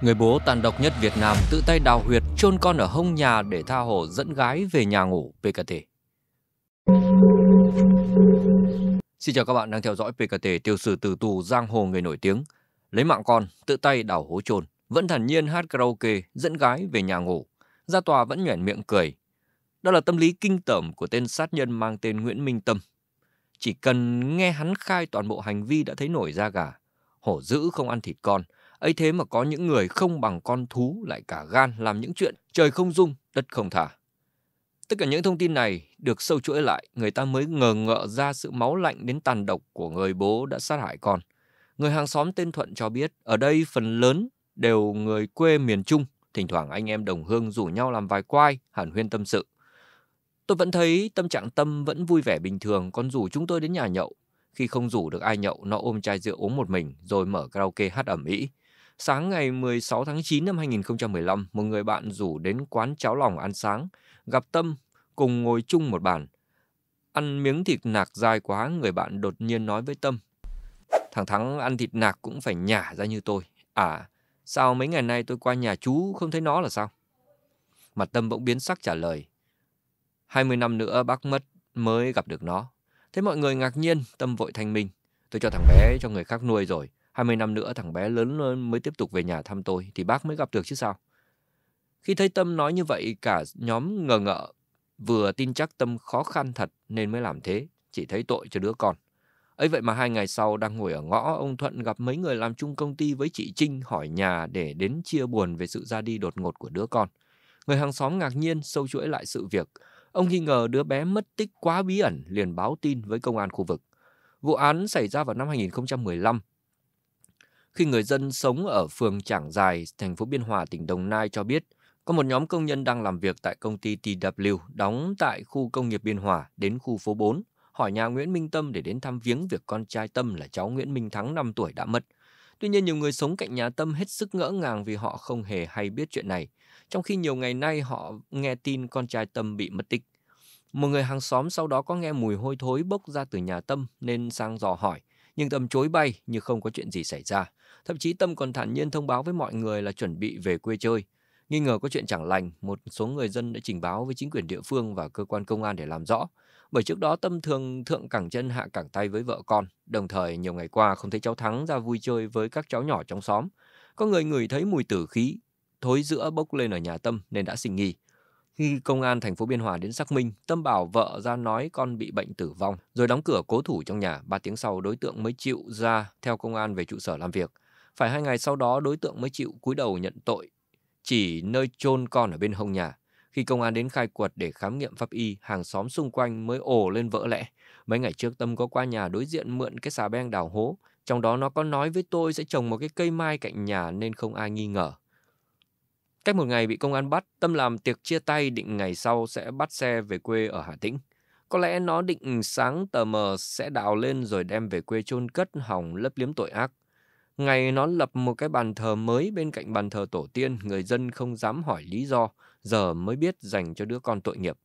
Người bố tàn độc nhất Việt Nam tự tay đào huyệt chôn con ở hông nhà để tha hồ dẫn gái về nhà ngủ PKT. Xin chào các bạn đang theo dõi PKT tiêu sử từ tù giang hồ người nổi tiếng. Lấy mạng con, tự tay đào hố chôn vẫn thản nhiên hát karaoke, dẫn gái về nhà ngủ. Ra tòa vẫn nhoẻn miệng cười. Đó là tâm lý kinh tởm của tên sát nhân mang tên Nguyễn Minh Tâm. Chỉ cần nghe hắn khai toàn bộ hành vi đã thấy nổi da gà. Hổ dữ không ăn thịt con, ấy thế mà có những người không bằng con thú lại cả gan làm những chuyện trời không dung, đất không thả. Tất cả những thông tin này được sâu chuỗi lại, người ta mới ngờ ngợ ra sự máu lạnh đến tàn độc của người bố đã sát hại con. Người hàng xóm tên Thuận cho biết, ở đây phần lớn đều người quê miền Trung, thỉnh thoảng anh em đồng hương rủ nhau làm vài quai, hẳn huyên tâm sự. Tôi vẫn thấy tâm trạng Tâm vẫn vui vẻ bình thường, còn rủ chúng tôi đến nhà nhậu. Khi không rủ được ai nhậu, nó ôm chai rượu uống một mình, rồi mở karaoke hát ẩm ý. Sáng ngày 16 tháng 9 năm 2015, một người bạn rủ đến quán cháo lòng ăn sáng, gặp Tâm cùng ngồi chung một bàn. Ăn miếng thịt nạc dai quá, người bạn đột nhiên nói với Tâm. Thằng Thắng ăn thịt nạc cũng phải nhả ra như tôi. À, sao mấy ngày nay tôi qua nhà chú không thấy nó là sao? Mặt Tâm bỗng biến sắc trả lời. 20 năm nữa bác mất mới gặp được nó. Thế mọi người ngạc nhiên, Tâm vội thanh minh. Tôi cho thằng bé cho người khác nuôi rồi. 20 năm nữa thằng bé lớn lên mới tiếp tục về nhà thăm tôi thì bác mới gặp được chứ sao. Khi thấy Tâm nói như vậy cả nhóm ngờ ngợ, vừa tin chắc Tâm khó khăn thật nên mới làm thế, chỉ thấy tội cho đứa con. ấy vậy mà hai ngày sau đang ngồi ở ngõ, ông Thuận gặp mấy người làm chung công ty với chị Trinh hỏi nhà để đến chia buồn về sự ra đi đột ngột của đứa con. Người hàng xóm ngạc nhiên sâu chuỗi lại sự việc. Ông nghi ngờ đứa bé mất tích quá bí ẩn liền báo tin với công an khu vực. Vụ án xảy ra vào năm 2015, khi người dân sống ở phường Trảng Dài, thành phố Biên Hòa, tỉnh Đồng Nai cho biết, có một nhóm công nhân đang làm việc tại công ty TW đóng tại khu công nghiệp Biên Hòa đến khu phố 4, hỏi nhà Nguyễn Minh Tâm để đến thăm viếng việc con trai Tâm là cháu Nguyễn Minh Thắng 5 tuổi đã mất. Tuy nhiên, nhiều người sống cạnh nhà Tâm hết sức ngỡ ngàng vì họ không hề hay biết chuyện này, trong khi nhiều ngày nay họ nghe tin con trai Tâm bị mất tích. Một người hàng xóm sau đó có nghe mùi hôi thối bốc ra từ nhà Tâm nên sang dò hỏi, nhưng Tâm chối bay như không có chuyện gì xảy ra. Thậm chí Tâm còn thản nhiên thông báo với mọi người là chuẩn bị về quê chơi. Nghi ngờ có chuyện chẳng lành, một số người dân đã trình báo với chính quyền địa phương và cơ quan công an để làm rõ. Bởi trước đó Tâm thường thượng cẳng chân hạ cẳng tay với vợ con, đồng thời nhiều ngày qua không thấy cháu Thắng ra vui chơi với các cháu nhỏ trong xóm. Có người ngửi thấy mùi tử khí, thối giữa bốc lên ở nhà Tâm nên đã sinh nghi. Khi công an thành phố Biên Hòa đến xác minh, Tâm bảo vợ ra nói con bị bệnh tử vong, rồi đóng cửa cố thủ trong nhà. Ba tiếng sau, đối tượng mới chịu ra theo công an về trụ sở làm việc. Phải hai ngày sau đó đối tượng mới chịu cúi đầu nhận tội, chỉ nơi chôn con ở bên hông nhà. Khi công an đến khai quật để khám nghiệm pháp y, hàng xóm xung quanh mới ồ lên vỡ lẽ. Mấy ngày trước Tâm có qua nhà đối diện mượn cái xà beng đào hố. Trong đó nó có nói với tôi sẽ trồng một cái cây mai cạnh nhà nên không ai nghi ngờ. Cách một ngày bị công an bắt, Tâm làm tiệc chia tay định ngày sau sẽ bắt xe về quê ở Hà Tĩnh. Có lẽ nó định sáng tờ mờ sẽ đào lên rồi đem về quê chôn cất hỏng lấp liếm tội ác. Ngày nó lập một cái bàn thờ mới bên cạnh bàn thờ tổ tiên, người dân không dám hỏi lý do, giờ mới biết dành cho đứa con tội nghiệp.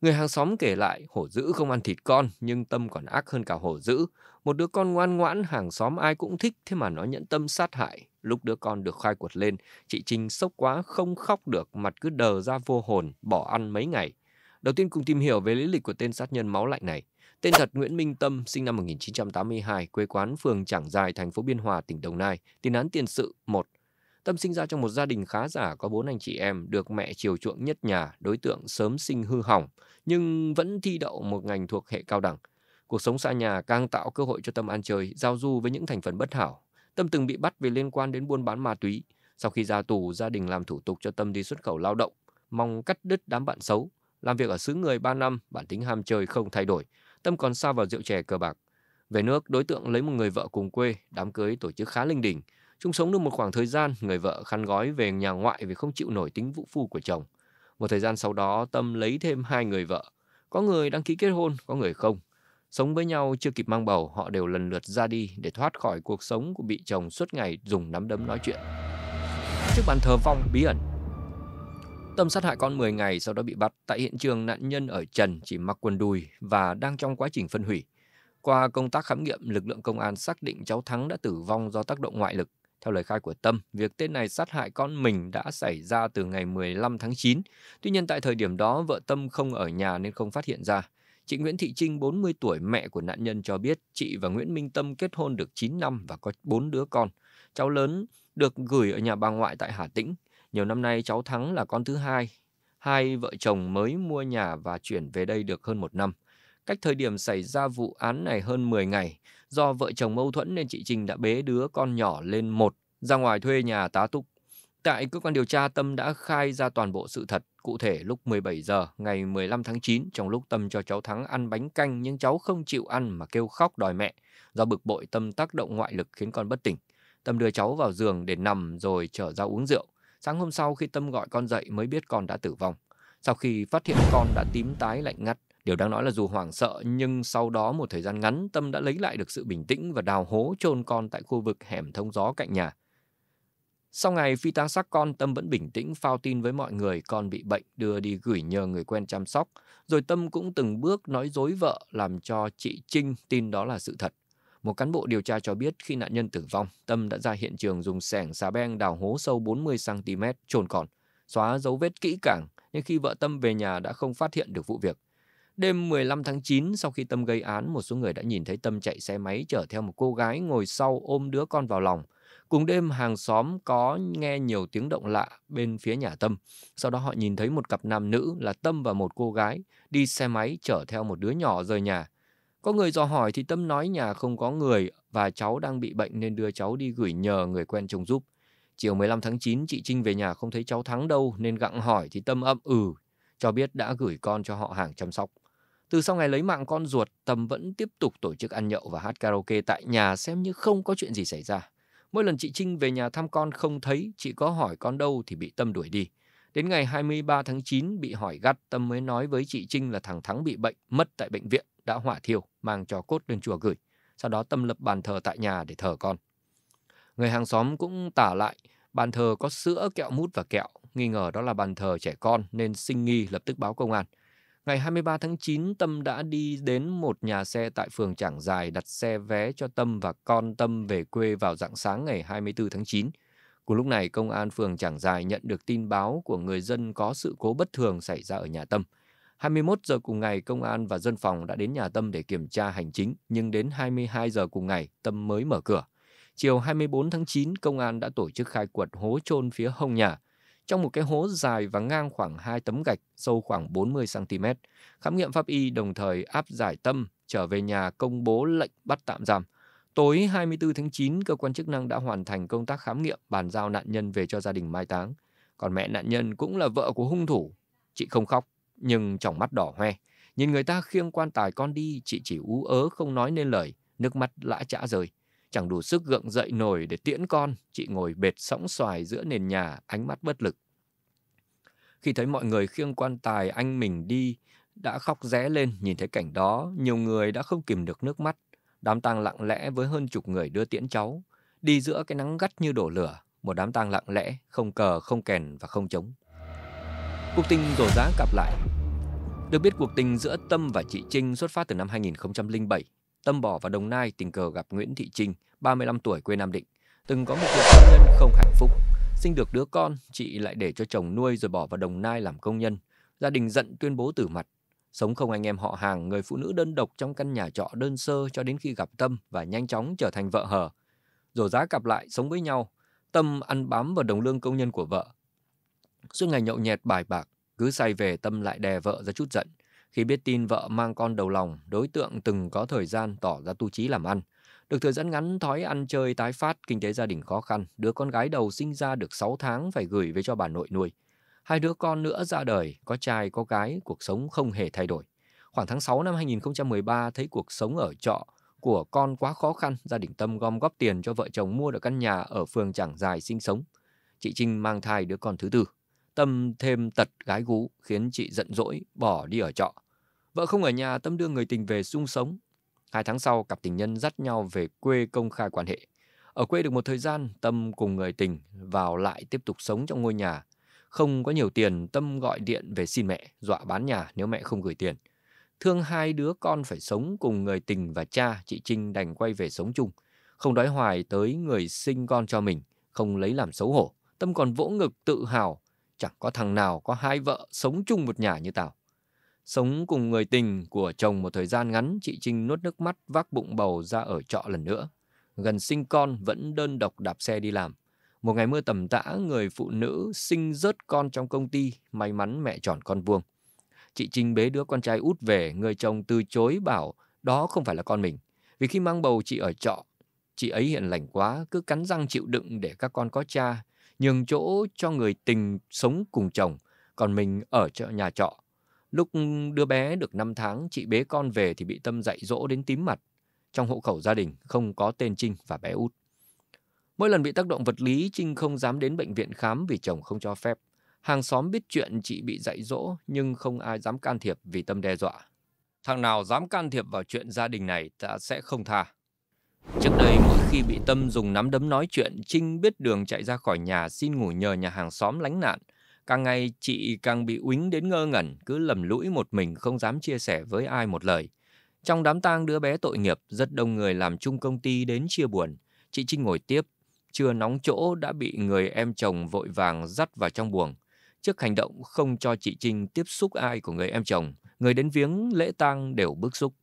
Người hàng xóm kể lại, hổ dữ không ăn thịt con, nhưng tâm còn ác hơn cả hổ dữ. Một đứa con ngoan ngoãn, hàng xóm ai cũng thích, thế mà nó nhẫn tâm sát hại. Lúc đứa con được khai quật lên, chị Trinh sốc quá, không khóc được, mặt cứ đờ ra vô hồn, bỏ ăn mấy ngày. Đầu tiên cùng tìm hiểu về lý lịch của tên sát nhân máu lạnh này. Tên thật Nguyễn Minh Tâm, sinh năm 1982, quê quán phường Trảng Giài, thành phố Biên Hòa, tỉnh Đồng Nai, tiền án tiền sự 1. Tâm sinh ra trong một gia đình khá giả có bốn anh chị em, được mẹ chiều chuộng nhất nhà, đối tượng sớm sinh hư hỏng, nhưng vẫn thi đậu một ngành thuộc hệ cao đẳng. Cuộc sống xa nhà càng tạo cơ hội cho Tâm ăn chơi, giao du với những thành phần bất hảo. Tâm từng bị bắt vì liên quan đến buôn bán ma túy. Sau khi ra tù, gia đình làm thủ tục cho Tâm đi xuất khẩu lao động, mong cắt đứt đám bạn xấu. Làm việc ở xứ người 3 năm, bản tính ham chơi không thay đổi. Tâm còn sa vào rượu chè cờ bạc. Về nước, đối tượng lấy một người vợ cùng quê, đám cưới tổ chức khá linh đình. Chung sống được một khoảng thời gian, người vợ khăn gói về nhà ngoại vì không chịu nổi tính vũ phu của chồng. Một thời gian sau đó, Tâm lấy thêm hai người vợ. Có người đăng ký kết hôn, có người không. Sống với nhau chưa kịp mang bầu, họ đều lần lượt ra đi để thoát khỏi cuộc sống của bị chồng suốt ngày dùng nắm đấm nói chuyện. Trước bàn thờ vong bí ẩn, Tâm sát hại con 10 ngày sau đó bị bắt. Tại hiện trường, nạn nhân ở trần chỉ mặc quần đùi và đang trong quá trình phân hủy. Qua công tác khám nghiệm, lực lượng công an xác định cháu Thắng đã tử vong do tác động ngoại lực. Theo lời khai của Tâm, việc tên này sát hại con mình đã xảy ra từ ngày 15 tháng 9. Tuy nhiên tại thời điểm đó, vợ Tâm không ở nhà nên không phát hiện ra. Chị Nguyễn Thị Trinh, 40 tuổi, mẹ của nạn nhân cho biết chị và Nguyễn Minh Tâm kết hôn được 9 năm và có 4 đứa con. Cháu lớn được gửi ở nhà bà ngoại tại Hà Tĩnh. Nhiều năm nay cháu Thắng là con thứ hai. Hai vợ chồng mới mua nhà và chuyển về đây được hơn một năm. Cách thời điểm xảy ra vụ án này hơn 10 ngày, do vợ chồng mâu thuẫn nên chị trinh đã bế đứa con nhỏ lên một, ra ngoài thuê nhà tá túc. Tại cơ quan điều tra, Tâm đã khai ra toàn bộ sự thật. Cụ thể, lúc 17 giờ ngày 15 tháng 9, trong lúc Tâm cho cháu Thắng ăn bánh canh nhưng cháu không chịu ăn mà kêu khóc đòi mẹ. Do bực bội, Tâm tác động ngoại lực khiến con bất tỉnh. Tâm đưa cháu vào giường để nằm rồi trở ra uống rượu. Sáng hôm sau khi Tâm gọi con dậy mới biết con đã tử vong. Sau khi phát hiện con đã tím tái lạnh ngắt, điều đáng nói là dù hoảng sợ nhưng sau đó một thời gian ngắn Tâm đã lấy lại được sự bình tĩnh và đào hố chôn con tại khu vực hẻm thông gió cạnh nhà. Sau ngày phi tang xác con, Tâm vẫn bình tĩnh phao tin với mọi người con bị bệnh đưa đi gửi nhờ người quen chăm sóc. Rồi Tâm cũng từng bước nói dối vợ làm cho chị Trinh tin đó là sự thật. Một cán bộ điều tra cho biết khi nạn nhân tử vong, Tâm đã ra hiện trường dùng sẻng xà beng đào hố sâu 40cm trồn còn, xóa dấu vết kỹ càng, nhưng khi vợ Tâm về nhà đã không phát hiện được vụ việc. Đêm 15 tháng 9, sau khi Tâm gây án, một số người đã nhìn thấy Tâm chạy xe máy chở theo một cô gái ngồi sau ôm đứa con vào lòng. Cùng đêm, hàng xóm có nghe nhiều tiếng động lạ bên phía nhà Tâm. Sau đó họ nhìn thấy một cặp nam nữ là Tâm và một cô gái đi xe máy chở theo một đứa nhỏ rời nhà. Có người dò hỏi thì Tâm nói nhà không có người và cháu đang bị bệnh nên đưa cháu đi gửi nhờ người quen trông giúp. Chiều 15 tháng 9 chị Trinh về nhà không thấy cháu Thắng đâu nên gặng hỏi thì Tâm ậm ừ cho biết đã gửi con cho họ hàng chăm sóc. Từ sau ngày lấy mạng con ruột, Tâm vẫn tiếp tục tổ chức ăn nhậu và hát karaoke tại nhà xem như không có chuyện gì xảy ra. Mỗi lần chị Trinh về nhà thăm con không thấy, chị có hỏi con đâu thì bị Tâm đuổi đi. Đến ngày 23 tháng 9 bị hỏi gắt, Tâm mới nói với chị Trinh là thằng Thắng bị bệnh, mất tại bệnh viện đã hỏa thiêu mang cho cốt lên chùa gửi, sau đó tâm lập bàn thờ tại nhà để thờ con. Người hàng xóm cũng tả lại, bàn thờ có sữa, kẹo mút và kẹo, nghi ngờ đó là bàn thờ trẻ con nên sinh nghi lập tức báo công an. Ngày 23 tháng 9, Tâm đã đi đến một nhà xe tại phường Trảng Dài đặt xe vé cho Tâm và con Tâm về quê vào dạng sáng ngày 24 tháng 9. Cùng lúc này, công an phường Trảng Dài nhận được tin báo của người dân có sự cố bất thường xảy ra ở nhà Tâm. 21 giờ cùng ngày, công an và dân phòng đã đến nhà Tâm để kiểm tra hành chính, nhưng đến 22 giờ cùng ngày, Tâm mới mở cửa. Chiều 24 tháng 9, công an đã tổ chức khai quật hố chôn phía hông nhà. Trong một cái hố dài và ngang khoảng 2 tấm gạch, sâu khoảng 40cm, khám nghiệm pháp y đồng thời áp giải Tâm trở về nhà công bố lệnh bắt tạm giam. Tối 24 tháng 9, cơ quan chức năng đã hoàn thành công tác khám nghiệm, bàn giao nạn nhân về cho gia đình mai táng. Còn mẹ nạn nhân cũng là vợ của hung thủ. Chị không khóc nhưng trong mắt đỏ hoe. Nhìn người ta khiêng quan tài con đi, chị chỉ ú ớ không nói nên lời, nước mắt lã chã rơi Chẳng đủ sức gượng dậy nổi để tiễn con, chị ngồi bệt sóng xoài giữa nền nhà, ánh mắt bất lực. Khi thấy mọi người khiêng quan tài anh mình đi, đã khóc ré lên nhìn thấy cảnh đó, nhiều người đã không kìm được nước mắt. Đám tang lặng lẽ với hơn chục người đưa tiễn cháu, đi giữa cái nắng gắt như đổ lửa, một đám tang lặng lẽ, không cờ, không kèn và không trống. Cuộc tình rổ giá cặp lại Được biết cuộc tình giữa Tâm và chị Trinh xuất phát từ năm 2007. Tâm bỏ vào Đồng Nai tình cờ gặp Nguyễn Thị Trinh, 35 tuổi quê Nam Định. Từng có một cuộc hôn nhân không hạnh phúc. Sinh được đứa con, chị lại để cho chồng nuôi rồi bỏ vào Đồng Nai làm công nhân. Gia đình giận tuyên bố tử mặt. Sống không anh em họ hàng, người phụ nữ đơn độc trong căn nhà trọ đơn sơ cho đến khi gặp Tâm và nhanh chóng trở thành vợ hờ. Rồi giá cặp lại sống với nhau. Tâm ăn bám vào đồng lương công nhân của vợ, Suốt ngày nhậu nhẹt bài bạc, cứ say về Tâm lại đè vợ ra chút giận. Khi biết tin vợ mang con đầu lòng, đối tượng từng có thời gian tỏ ra tu trí làm ăn. Được thời gian ngắn, thói ăn chơi tái phát, kinh tế gia đình khó khăn, đứa con gái đầu sinh ra được 6 tháng phải gửi về cho bà nội nuôi. Hai đứa con nữa ra đời, có trai có gái, cuộc sống không hề thay đổi. Khoảng tháng 6 năm 2013 thấy cuộc sống ở trọ của con quá khó khăn, gia đình Tâm gom góp tiền cho vợ chồng mua được căn nhà ở phường Trảng Dài sinh sống. Chị Trinh mang thai đứa con thứ tư. Tâm thêm tật gái gú khiến chị giận dỗi, bỏ đi ở trọ. Vợ không ở nhà, Tâm đưa người tình về sung sống. Hai tháng sau, cặp tình nhân dắt nhau về quê công khai quan hệ. Ở quê được một thời gian, Tâm cùng người tình vào lại tiếp tục sống trong ngôi nhà. Không có nhiều tiền, Tâm gọi điện về xin mẹ, dọa bán nhà nếu mẹ không gửi tiền. Thương hai đứa con phải sống cùng người tình và cha, chị Trinh đành quay về sống chung. Không đói hoài tới người sinh con cho mình, không lấy làm xấu hổ. Tâm còn vỗ ngực tự hào chẳng có thằng nào có hai vợ sống chung một nhà như tao. Sống cùng người tình của chồng một thời gian ngắn, chị Trinh nuốt nước mắt vác bụng bầu ra ở trọ lần nữa. Gần sinh con vẫn đơn độc đạp xe đi làm. Một ngày mưa tầm tã, người phụ nữ sinh rớt con trong công ty, may mắn mẹ tròn con vuông. Chị Trinh bế đứa con trai út về, người chồng từ chối bảo đó không phải là con mình. Vì khi mang bầu chị ở trọ, chị ấy hiện lành quá, cứ cắn răng chịu đựng để các con có cha, nhường chỗ cho người tình sống cùng chồng, còn mình ở chợ nhà trọ. Lúc đứa bé được 5 tháng, chị bế con về thì bị Tâm dạy dỗ đến tím mặt. Trong hộ khẩu gia đình không có tên Trinh và bé út. Mỗi lần bị tác động vật lý, Trinh không dám đến bệnh viện khám vì chồng không cho phép. Hàng xóm biết chuyện chị bị dạy dỗ nhưng không ai dám can thiệp vì Tâm đe dọa. Thằng nào dám can thiệp vào chuyện gia đình này ta sẽ không tha. Trước đây khi bị Tâm dùng nắm đấm nói chuyện, Trinh biết đường chạy ra khỏi nhà xin ngủ nhờ nhà hàng xóm lánh nạn. Càng ngày chị càng bị uính đến ngơ ngẩn, cứ lầm lũi một mình không dám chia sẻ với ai một lời. Trong đám tang đứa bé tội nghiệp, rất đông người làm chung công ty đến chia buồn. Chị Trinh ngồi tiếp, chưa nóng chỗ đã bị người em chồng vội vàng dắt vào trong buồng. Trước hành động không cho chị Trinh tiếp xúc ai của người em chồng, người đến viếng lễ tang đều bức xúc.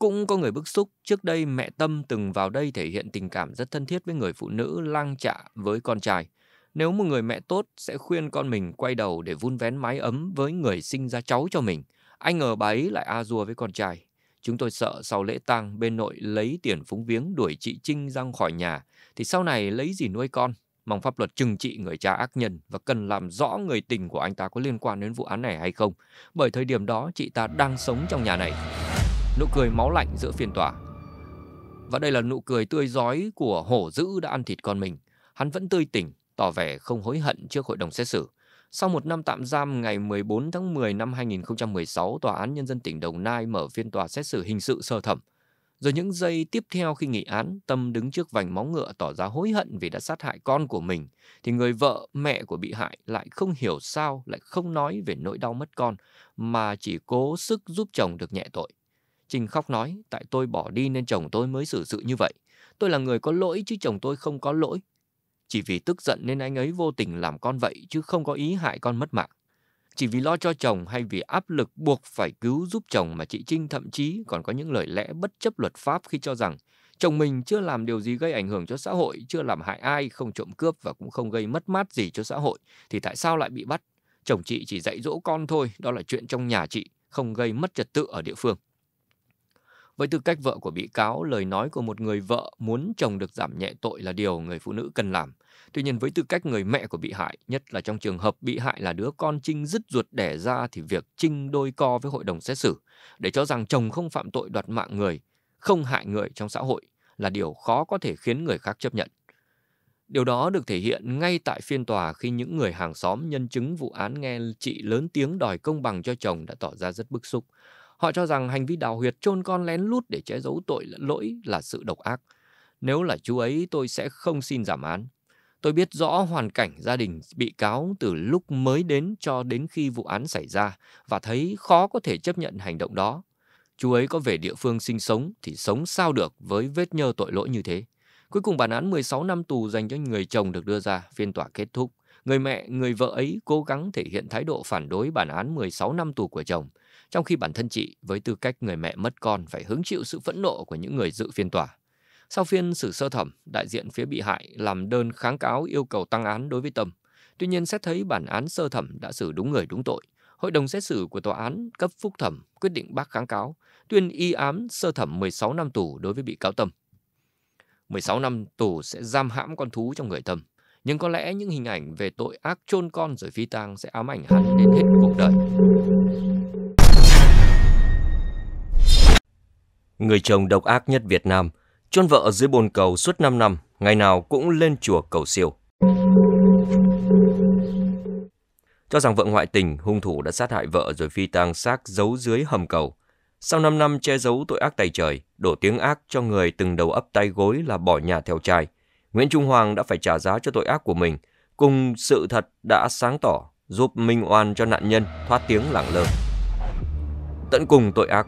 Cũng có người bức xúc, trước đây mẹ Tâm từng vào đây thể hiện tình cảm rất thân thiết với người phụ nữ lang trạ với con trai. Nếu một người mẹ tốt sẽ khuyên con mình quay đầu để vun vén mái ấm với người sinh ra cháu cho mình. Anh ngờ bà ấy lại a dua với con trai. Chúng tôi sợ sau lễ tang bên nội lấy tiền phúng viếng đuổi chị Trinh ra khỏi nhà thì sau này lấy gì nuôi con. Mong pháp luật trừng trị người cha ác nhân và cần làm rõ người tình của anh ta có liên quan đến vụ án này hay không. Bởi thời điểm đó chị ta đang sống trong nhà này. Nụ cười máu lạnh giữa phiên tòa Và đây là nụ cười tươi giói của hổ dữ đã ăn thịt con mình Hắn vẫn tươi tỉnh, tỏ vẻ không hối hận trước hội đồng xét xử sau một năm tạm giam ngày 14 tháng 10 năm 2016, Tòa án Nhân dân tỉnh Đồng Nai mở phiên tòa xét xử hình sự sơ thẩm. Rồi những giây tiếp theo khi nghị án, Tâm đứng trước vành móng ngựa tỏ ra hối hận vì đã sát hại con của mình, thì người vợ, mẹ của bị hại lại không hiểu sao, lại không nói về nỗi đau mất con, mà chỉ cố sức giúp chồng được nhẹ tội. Trinh khóc nói, tại tôi bỏ đi nên chồng tôi mới xử sự như vậy. Tôi là người có lỗi chứ chồng tôi không có lỗi. Chỉ vì tức giận nên anh ấy vô tình làm con vậy chứ không có ý hại con mất mạng. Chỉ vì lo cho chồng hay vì áp lực buộc phải cứu giúp chồng mà chị Trinh thậm chí còn có những lời lẽ bất chấp luật pháp khi cho rằng chồng mình chưa làm điều gì gây ảnh hưởng cho xã hội, chưa làm hại ai, không trộm cướp và cũng không gây mất mát gì cho xã hội, thì tại sao lại bị bắt? Chồng chị chỉ dạy dỗ con thôi, đó là chuyện trong nhà chị, không gây mất trật tự ở địa phương. Với tư cách vợ của bị cáo, lời nói của một người vợ muốn chồng được giảm nhẹ tội là điều người phụ nữ cần làm. Tuy nhiên với tư cách người mẹ của bị hại, nhất là trong trường hợp bị hại là đứa con trinh dứt ruột đẻ ra thì việc trinh đôi co với hội đồng xét xử để cho rằng chồng không phạm tội đoạt mạng người, không hại người trong xã hội là điều khó có thể khiến người khác chấp nhận. Điều đó được thể hiện ngay tại phiên tòa khi những người hàng xóm nhân chứng vụ án nghe chị lớn tiếng đòi công bằng cho chồng đã tỏ ra rất bức xúc. Họ cho rằng hành vi đào huyệt chôn con lén lút để che giấu tội lỗi là sự độc ác. Nếu là chú ấy, tôi sẽ không xin giảm án. Tôi biết rõ hoàn cảnh gia đình bị cáo từ lúc mới đến cho đến khi vụ án xảy ra và thấy khó có thể chấp nhận hành động đó. Chú ấy có về địa phương sinh sống thì sống sao được với vết nhơ tội lỗi như thế. Cuối cùng bản án 16 năm tù dành cho người chồng được đưa ra, phiên tòa kết thúc. Người mẹ, người vợ ấy cố gắng thể hiện thái độ phản đối bản án 16 năm tù của chồng, trong khi bản thân chị với tư cách người mẹ mất con phải hứng chịu sự phẫn nộ của những người dự phiên tòa. Sau phiên xử sơ thẩm, đại diện phía bị hại làm đơn kháng cáo yêu cầu tăng án đối với Tâm. Tuy nhiên xét thấy bản án sơ thẩm đã xử đúng người đúng tội, hội đồng xét xử của tòa án cấp phúc thẩm quyết định bác kháng cáo, tuyên y ám sơ thẩm 16 năm tù đối với bị cáo Tâm. 16 năm tù sẽ giam hãm con thú trong người Tâm, nhưng có lẽ những hình ảnh về tội ác chôn con rồi phi tang sẽ ám ảnh hắn đến hết cuộc đời. Người chồng độc ác nhất Việt Nam, chôn vợ dưới bồn cầu suốt 5 năm, ngày nào cũng lên chùa cầu siêu. Cho rằng vợ ngoại tình, hung thủ đã sát hại vợ rồi phi tang xác giấu dưới hầm cầu. Sau 5 năm che giấu tội ác tay trời, đổ tiếng ác cho người từng đầu ấp tay gối là bỏ nhà theo trai, Nguyễn Trung Hoàng đã phải trả giá cho tội ác của mình, cùng sự thật đã sáng tỏ, giúp minh oan cho nạn nhân thoát tiếng lẳng lơ. Tận cùng tội ác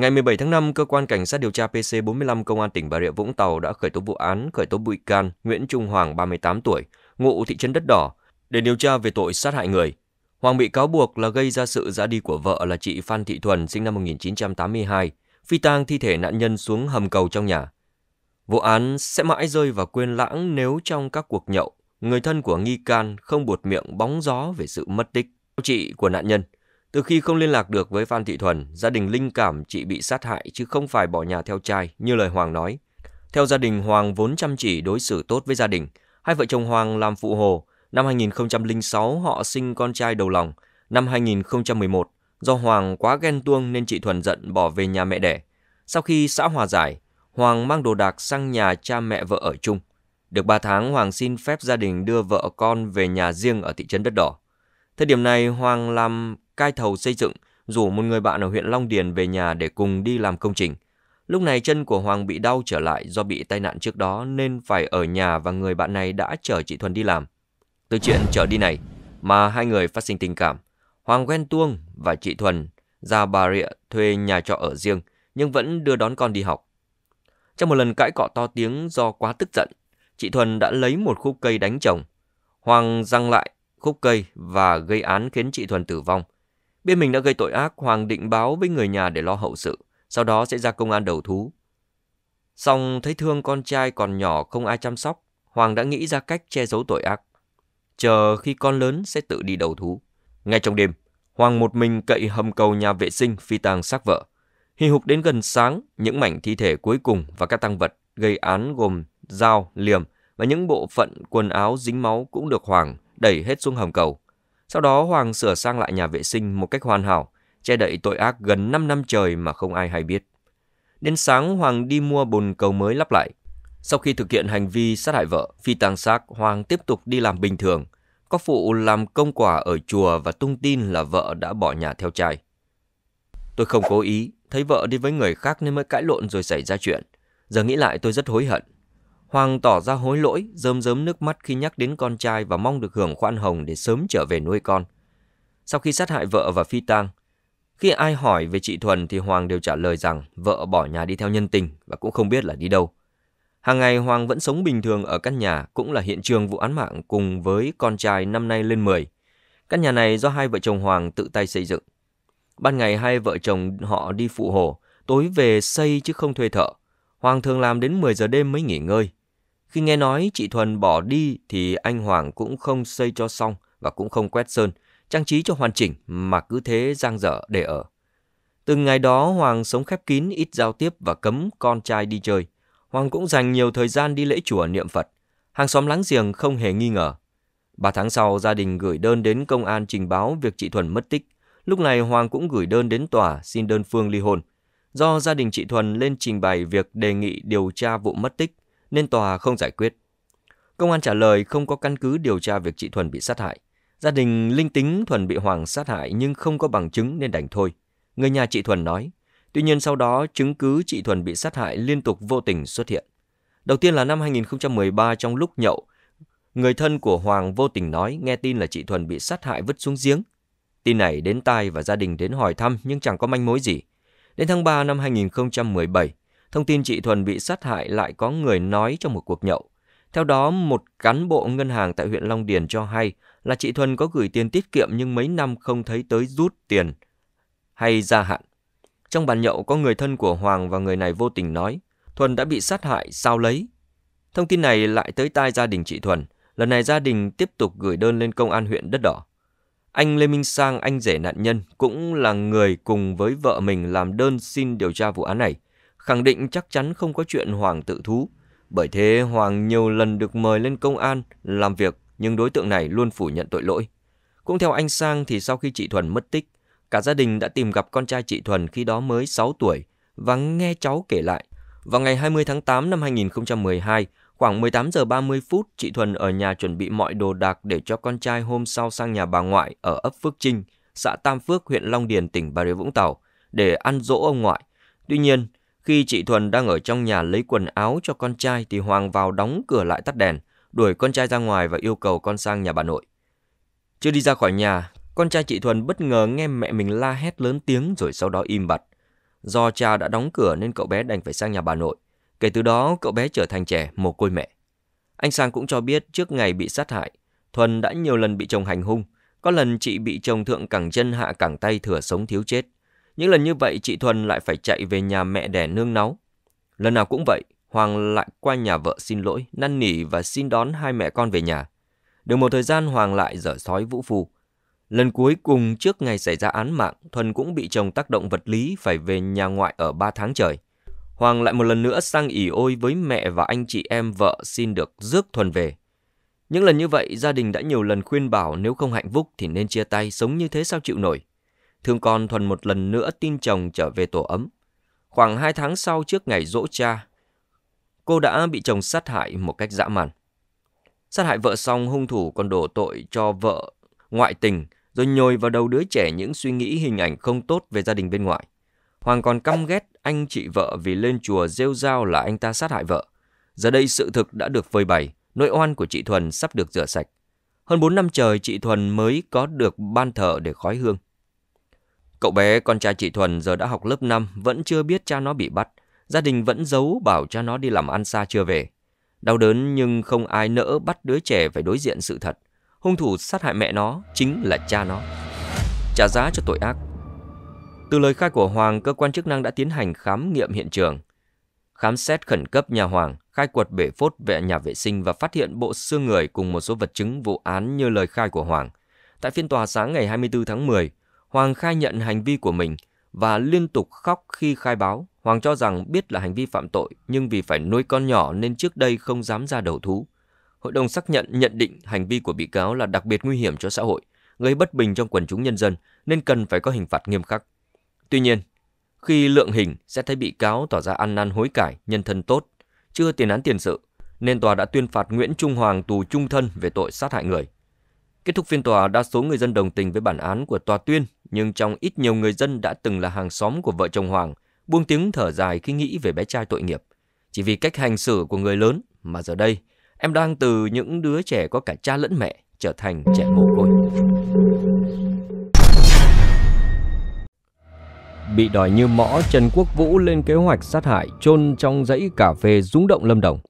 Ngày 17 tháng 5, cơ quan cảnh sát điều tra PC45 công an tỉnh Bà Rịa Vũng Tàu đã khởi tố vụ án, khởi tố bị can Nguyễn Trung Hoàng 38 tuổi, ngụ thị trấn Đất Đỏ để điều tra về tội sát hại người. Hoàng bị cáo buộc là gây ra sự ra đi của vợ là chị Phan Thị Thuần sinh năm 1982, phi tang thi thể nạn nhân xuống hầm cầu trong nhà. Vụ án sẽ mãi rơi vào quên lãng nếu trong các cuộc nhậu, người thân của nghi can không buột miệng bóng gió về sự mất tích. của Chị của nạn nhân từ khi không liên lạc được với Phan Thị Thuần, gia đình linh cảm chị bị sát hại chứ không phải bỏ nhà theo trai như lời Hoàng nói. Theo gia đình Hoàng vốn chăm chỉ đối xử tốt với gia đình, hai vợ chồng Hoàng làm phụ hồ, năm 2006 họ sinh con trai đầu lòng, năm 2011 do Hoàng quá ghen tuông nên chị Thuần giận bỏ về nhà mẹ đẻ. Sau khi xã hòa giải, Hoàng mang đồ đạc sang nhà cha mẹ vợ ở chung. Được 3 tháng, Hoàng xin phép gia đình đưa vợ con về nhà riêng ở thị trấn Đất Đỏ. Thời điểm này, Hoàng làm cai thầu xây dựng, rủ một người bạn ở huyện Long Điền về nhà để cùng đi làm công trình. Lúc này chân của Hoàng bị đau trở lại do bị tai nạn trước đó nên phải ở nhà và người bạn này đã chở chị Thuần đi làm. Từ chuyện chở đi này mà hai người phát sinh tình cảm. Hoàng quen Tuông và chị Thuần ra Bà Rịa thuê nhà trọ ở riêng nhưng vẫn đưa đón con đi học. Trong một lần cãi cọ to tiếng do quá tức giận, chị Thuần đã lấy một khúc cây đánh chồng. Hoàng răng lại khúc cây và gây án khiến chị Thuần tử vong. Biết mình đã gây tội ác, Hoàng định báo với người nhà để lo hậu sự, sau đó sẽ ra công an đầu thú. Xong thấy thương con trai còn nhỏ không ai chăm sóc, Hoàng đã nghĩ ra cách che giấu tội ác. Chờ khi con lớn sẽ tự đi đầu thú. Ngay trong đêm, Hoàng một mình cậy hầm cầu nhà vệ sinh phi tang xác vợ. Hì hục đến gần sáng, những mảnh thi thể cuối cùng và các tăng vật gây án gồm dao, liềm và những bộ phận quần áo dính máu cũng được Hoàng đẩy hết xuống hầm cầu. Sau đó Hoàng sửa sang lại nhà vệ sinh một cách hoàn hảo, che đậy tội ác gần 5 năm trời mà không ai hay biết. Đến sáng Hoàng đi mua bồn cầu mới lắp lại. Sau khi thực hiện hành vi sát hại vợ, phi tang xác, Hoàng tiếp tục đi làm bình thường. Có phụ làm công quả ở chùa và tung tin là vợ đã bỏ nhà theo trai. Tôi không cố ý, thấy vợ đi với người khác nên mới cãi lộn rồi xảy ra chuyện. Giờ nghĩ lại tôi rất hối hận, Hoàng tỏ ra hối lỗi, rơm rớm nước mắt khi nhắc đến con trai và mong được hưởng khoan hồng để sớm trở về nuôi con. Sau khi sát hại vợ và phi tang, khi ai hỏi về chị Thuần thì Hoàng đều trả lời rằng vợ bỏ nhà đi theo nhân tình và cũng không biết là đi đâu. Hàng ngày Hoàng vẫn sống bình thường ở căn nhà cũng là hiện trường vụ án mạng cùng với con trai năm nay lên 10. Căn nhà này do hai vợ chồng Hoàng tự tay xây dựng. Ban ngày hai vợ chồng họ đi phụ hồ, tối về xây chứ không thuê thợ. Hoàng thường làm đến 10 giờ đêm mới nghỉ ngơi, khi nghe nói chị Thuần bỏ đi thì anh Hoàng cũng không xây cho xong và cũng không quét sơn, trang trí cho hoàn chỉnh mà cứ thế giang dở để ở. Từ ngày đó Hoàng sống khép kín, ít giao tiếp và cấm con trai đi chơi. Hoàng cũng dành nhiều thời gian đi lễ chùa niệm Phật. Hàng xóm láng giềng không hề nghi ngờ. Ba tháng sau, gia đình gửi đơn đến công an trình báo việc chị Thuần mất tích. Lúc này Hoàng cũng gửi đơn đến tòa xin đơn phương ly hôn. Do gia đình chị Thuần lên trình bày việc đề nghị điều tra vụ mất tích, nên tòa không giải quyết. Công an trả lời không có căn cứ điều tra việc chị Thuần bị sát hại. Gia đình linh tính Thuần bị Hoàng sát hại nhưng không có bằng chứng nên đành thôi. Người nhà chị Thuần nói. Tuy nhiên sau đó chứng cứ chị Thuần bị sát hại liên tục vô tình xuất hiện. Đầu tiên là năm 2013 trong lúc nhậu, người thân của Hoàng vô tình nói nghe tin là chị Thuần bị sát hại vứt xuống giếng. Tin này đến tai và gia đình đến hỏi thăm nhưng chẳng có manh mối gì. Đến tháng 3 năm 2017, Thông tin chị Thuần bị sát hại lại có người nói trong một cuộc nhậu. Theo đó, một cán bộ ngân hàng tại huyện Long Điền cho hay là chị Thuần có gửi tiền tiết kiệm nhưng mấy năm không thấy tới rút tiền hay gia hạn. Trong bàn nhậu có người thân của Hoàng và người này vô tình nói, Thuần đã bị sát hại, sao lấy? Thông tin này lại tới tai gia đình chị Thuần. Lần này gia đình tiếp tục gửi đơn lên công an huyện đất đỏ. Anh Lê Minh Sang, anh rể nạn nhân, cũng là người cùng với vợ mình làm đơn xin điều tra vụ án này khẳng định chắc chắn không có chuyện Hoàng tự thú. Bởi thế Hoàng nhiều lần được mời lên công an làm việc nhưng đối tượng này luôn phủ nhận tội lỗi. Cũng theo anh Sang thì sau khi chị Thuần mất tích, cả gia đình đã tìm gặp con trai chị Thuần khi đó mới 6 tuổi và nghe cháu kể lại. Vào ngày 20 tháng 8 năm 2012, khoảng 18 giờ 30 phút, chị Thuần ở nhà chuẩn bị mọi đồ đạc để cho con trai hôm sau sang nhà bà ngoại ở ấp Phước Trinh, xã Tam Phước, huyện Long Điền, tỉnh Bà Rịa Vũng Tàu để ăn dỗ ông ngoại. Tuy nhiên, khi chị Thuần đang ở trong nhà lấy quần áo cho con trai thì Hoàng vào đóng cửa lại tắt đèn, đuổi con trai ra ngoài và yêu cầu con sang nhà bà nội. Chưa đi ra khỏi nhà, con trai chị Thuần bất ngờ nghe mẹ mình la hét lớn tiếng rồi sau đó im bặt. Do cha đã đóng cửa nên cậu bé đành phải sang nhà bà nội. Kể từ đó cậu bé trở thành trẻ mồ côi mẹ. Anh Sang cũng cho biết trước ngày bị sát hại, Thuần đã nhiều lần bị chồng hành hung. Có lần chị bị chồng thượng cẳng chân hạ cẳng tay thừa sống thiếu chết. Những lần như vậy chị Thuần lại phải chạy về nhà mẹ đẻ nương náu. Lần nào cũng vậy, Hoàng lại qua nhà vợ xin lỗi, năn nỉ và xin đón hai mẹ con về nhà. Được một thời gian Hoàng lại dở sói vũ phù. Lần cuối cùng trước ngày xảy ra án mạng, Thuần cũng bị chồng tác động vật lý phải về nhà ngoại ở 3 tháng trời. Hoàng lại một lần nữa sang ỉ ôi với mẹ và anh chị em vợ xin được rước Thuần về. Những lần như vậy, gia đình đã nhiều lần khuyên bảo nếu không hạnh phúc thì nên chia tay, sống như thế sao chịu nổi. Thương con Thuần một lần nữa tin chồng trở về tổ ấm. Khoảng hai tháng sau trước ngày dỗ cha, cô đã bị chồng sát hại một cách dã man. Sát hại vợ xong hung thủ còn đổ tội cho vợ ngoại tình rồi nhồi vào đầu đứa trẻ những suy nghĩ hình ảnh không tốt về gia đình bên ngoài. Hoàng còn căm ghét anh chị vợ vì lên chùa rêu rao là anh ta sát hại vợ. Giờ đây sự thực đã được phơi bày, nỗi oan của chị Thuần sắp được rửa sạch. Hơn 4 năm trời chị Thuần mới có được ban thờ để khói hương. Cậu bé con trai chị Thuần giờ đã học lớp 5 vẫn chưa biết cha nó bị bắt. Gia đình vẫn giấu bảo cha nó đi làm ăn xa chưa về. Đau đớn nhưng không ai nỡ bắt đứa trẻ phải đối diện sự thật. Hung thủ sát hại mẹ nó chính là cha nó. Trả giá cho tội ác. Từ lời khai của Hoàng, cơ quan chức năng đã tiến hành khám nghiệm hiện trường. Khám xét khẩn cấp nhà Hoàng, khai quật bể phốt vệ nhà vệ sinh và phát hiện bộ xương người cùng một số vật chứng vụ án như lời khai của Hoàng. Tại phiên tòa sáng ngày 24 tháng 10, Hoàng khai nhận hành vi của mình và liên tục khóc khi khai báo. Hoàng cho rằng biết là hành vi phạm tội nhưng vì phải nuôi con nhỏ nên trước đây không dám ra đầu thú. Hội đồng xác nhận nhận định hành vi của bị cáo là đặc biệt nguy hiểm cho xã hội, gây bất bình trong quần chúng nhân dân nên cần phải có hình phạt nghiêm khắc. Tuy nhiên, khi lượng hình sẽ thấy bị cáo tỏ ra ăn năn hối cải, nhân thân tốt, chưa tiền án tiền sự, nên tòa đã tuyên phạt Nguyễn Trung Hoàng tù trung thân về tội sát hại người. Kết thúc phiên tòa, đa số người dân đồng tình với bản án của tòa tuyên nhưng trong ít nhiều người dân đã từng là hàng xóm của vợ chồng Hoàng, buông tiếng thở dài khi nghĩ về bé trai tội nghiệp. Chỉ vì cách hành xử của người lớn mà giờ đây, em đang từ những đứa trẻ có cả cha lẫn mẹ trở thành trẻ mồ côi. Bị đòi như mõ, Trần Quốc Vũ lên kế hoạch sát hại chôn trong dãy cà phê rúng động Lâm Đồng.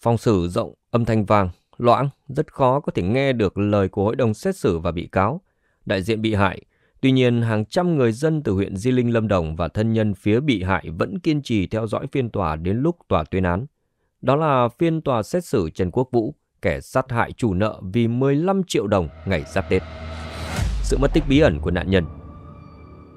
Phong sử rộng, âm thanh vàng, loãng, rất khó có thể nghe được lời của hội đồng xét xử và bị cáo, đại diện bị hại. Tuy nhiên, hàng trăm người dân từ huyện Di Linh, Lâm Đồng và thân nhân phía bị hại vẫn kiên trì theo dõi phiên tòa đến lúc tòa tuyên án. Đó là phiên tòa xét xử Trần Quốc Vũ, kẻ sát hại chủ nợ vì 15 triệu đồng ngày giáp Tết. Sự mất tích bí ẩn của nạn nhân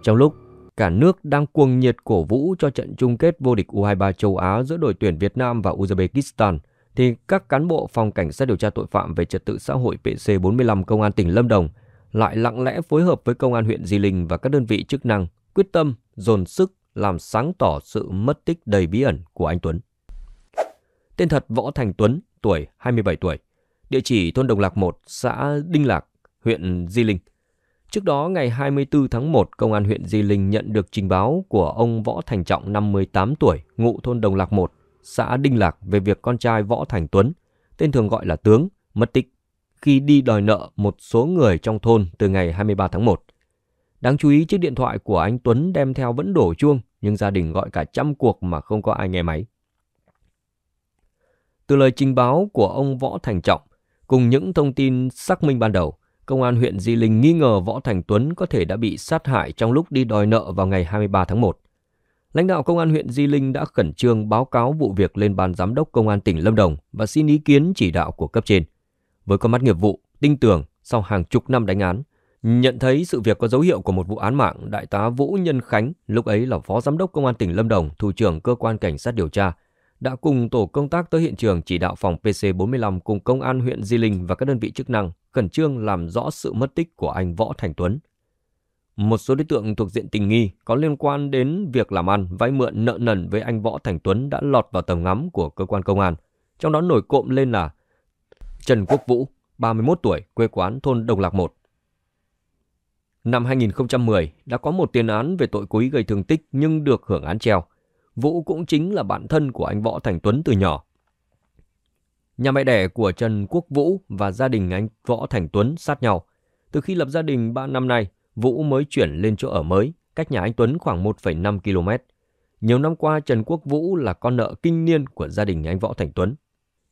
Trong lúc cả nước đang cuồng nhiệt cổ vũ cho trận chung kết vô địch U23 châu Á giữa đội tuyển Việt Nam và Uzbekistan – thì các cán bộ phòng cảnh sát điều tra tội phạm về trật tự xã hội PC45 công an tỉnh Lâm Đồng lại lặng lẽ phối hợp với công an huyện Di Linh và các đơn vị chức năng quyết tâm dồn sức làm sáng tỏ sự mất tích đầy bí ẩn của anh Tuấn. Tên thật Võ Thành Tuấn, tuổi 27 tuổi, địa chỉ thôn Đồng Lạc 1, xã Đinh Lạc, huyện Di Linh. Trước đó, ngày 24 tháng 1, Công an huyện Di Linh nhận được trình báo của ông Võ Thành Trọng, 58 tuổi, ngụ thôn Đồng Lạc 1, xã Đinh Lạc về việc con trai Võ Thành Tuấn, tên thường gọi là Tướng, mất tích khi đi đòi nợ một số người trong thôn từ ngày 23 tháng 1. Đáng chú ý chiếc điện thoại của anh Tuấn đem theo vẫn đổ chuông, nhưng gia đình gọi cả trăm cuộc mà không có ai nghe máy. Từ lời trình báo của ông Võ Thành Trọng, cùng những thông tin xác minh ban đầu, công an huyện Di Linh nghi ngờ Võ Thành Tuấn có thể đã bị sát hại trong lúc đi đòi nợ vào ngày 23 tháng 1 lãnh đạo công an huyện Di Linh đã khẩn trương báo cáo vụ việc lên ban giám đốc công an tỉnh Lâm Đồng và xin ý kiến chỉ đạo của cấp trên. Với con mắt nghiệp vụ, tinh tường sau hàng chục năm đánh án, nhận thấy sự việc có dấu hiệu của một vụ án mạng, đại tá Vũ Nhân Khánh, lúc ấy là phó giám đốc công an tỉnh Lâm Đồng, thủ trưởng cơ quan cảnh sát điều tra, đã cùng tổ công tác tới hiện trường chỉ đạo phòng PC45 cùng công an huyện Di Linh và các đơn vị chức năng khẩn trương làm rõ sự mất tích của anh Võ Thành Tuấn một số đối tượng thuộc diện tình nghi có liên quan đến việc làm ăn, vay mượn nợ nần với anh Võ Thành Tuấn đã lọt vào tầm ngắm của cơ quan công an. Trong đó nổi cộm lên là Trần Quốc Vũ, 31 tuổi, quê quán thôn Đồng Lạc 1. Năm 2010 đã có một tiền án về tội cố ý gây thương tích nhưng được hưởng án treo. Vũ cũng chính là bạn thân của anh Võ Thành Tuấn từ nhỏ. Nhà mẹ đẻ của Trần Quốc Vũ và gia đình anh Võ Thành Tuấn sát nhau. Từ khi lập gia đình 3 năm nay, Vũ mới chuyển lên chỗ ở mới, cách nhà anh Tuấn khoảng 1,5 km. Nhiều năm qua, Trần Quốc Vũ là con nợ kinh niên của gia đình anh Võ Thành Tuấn.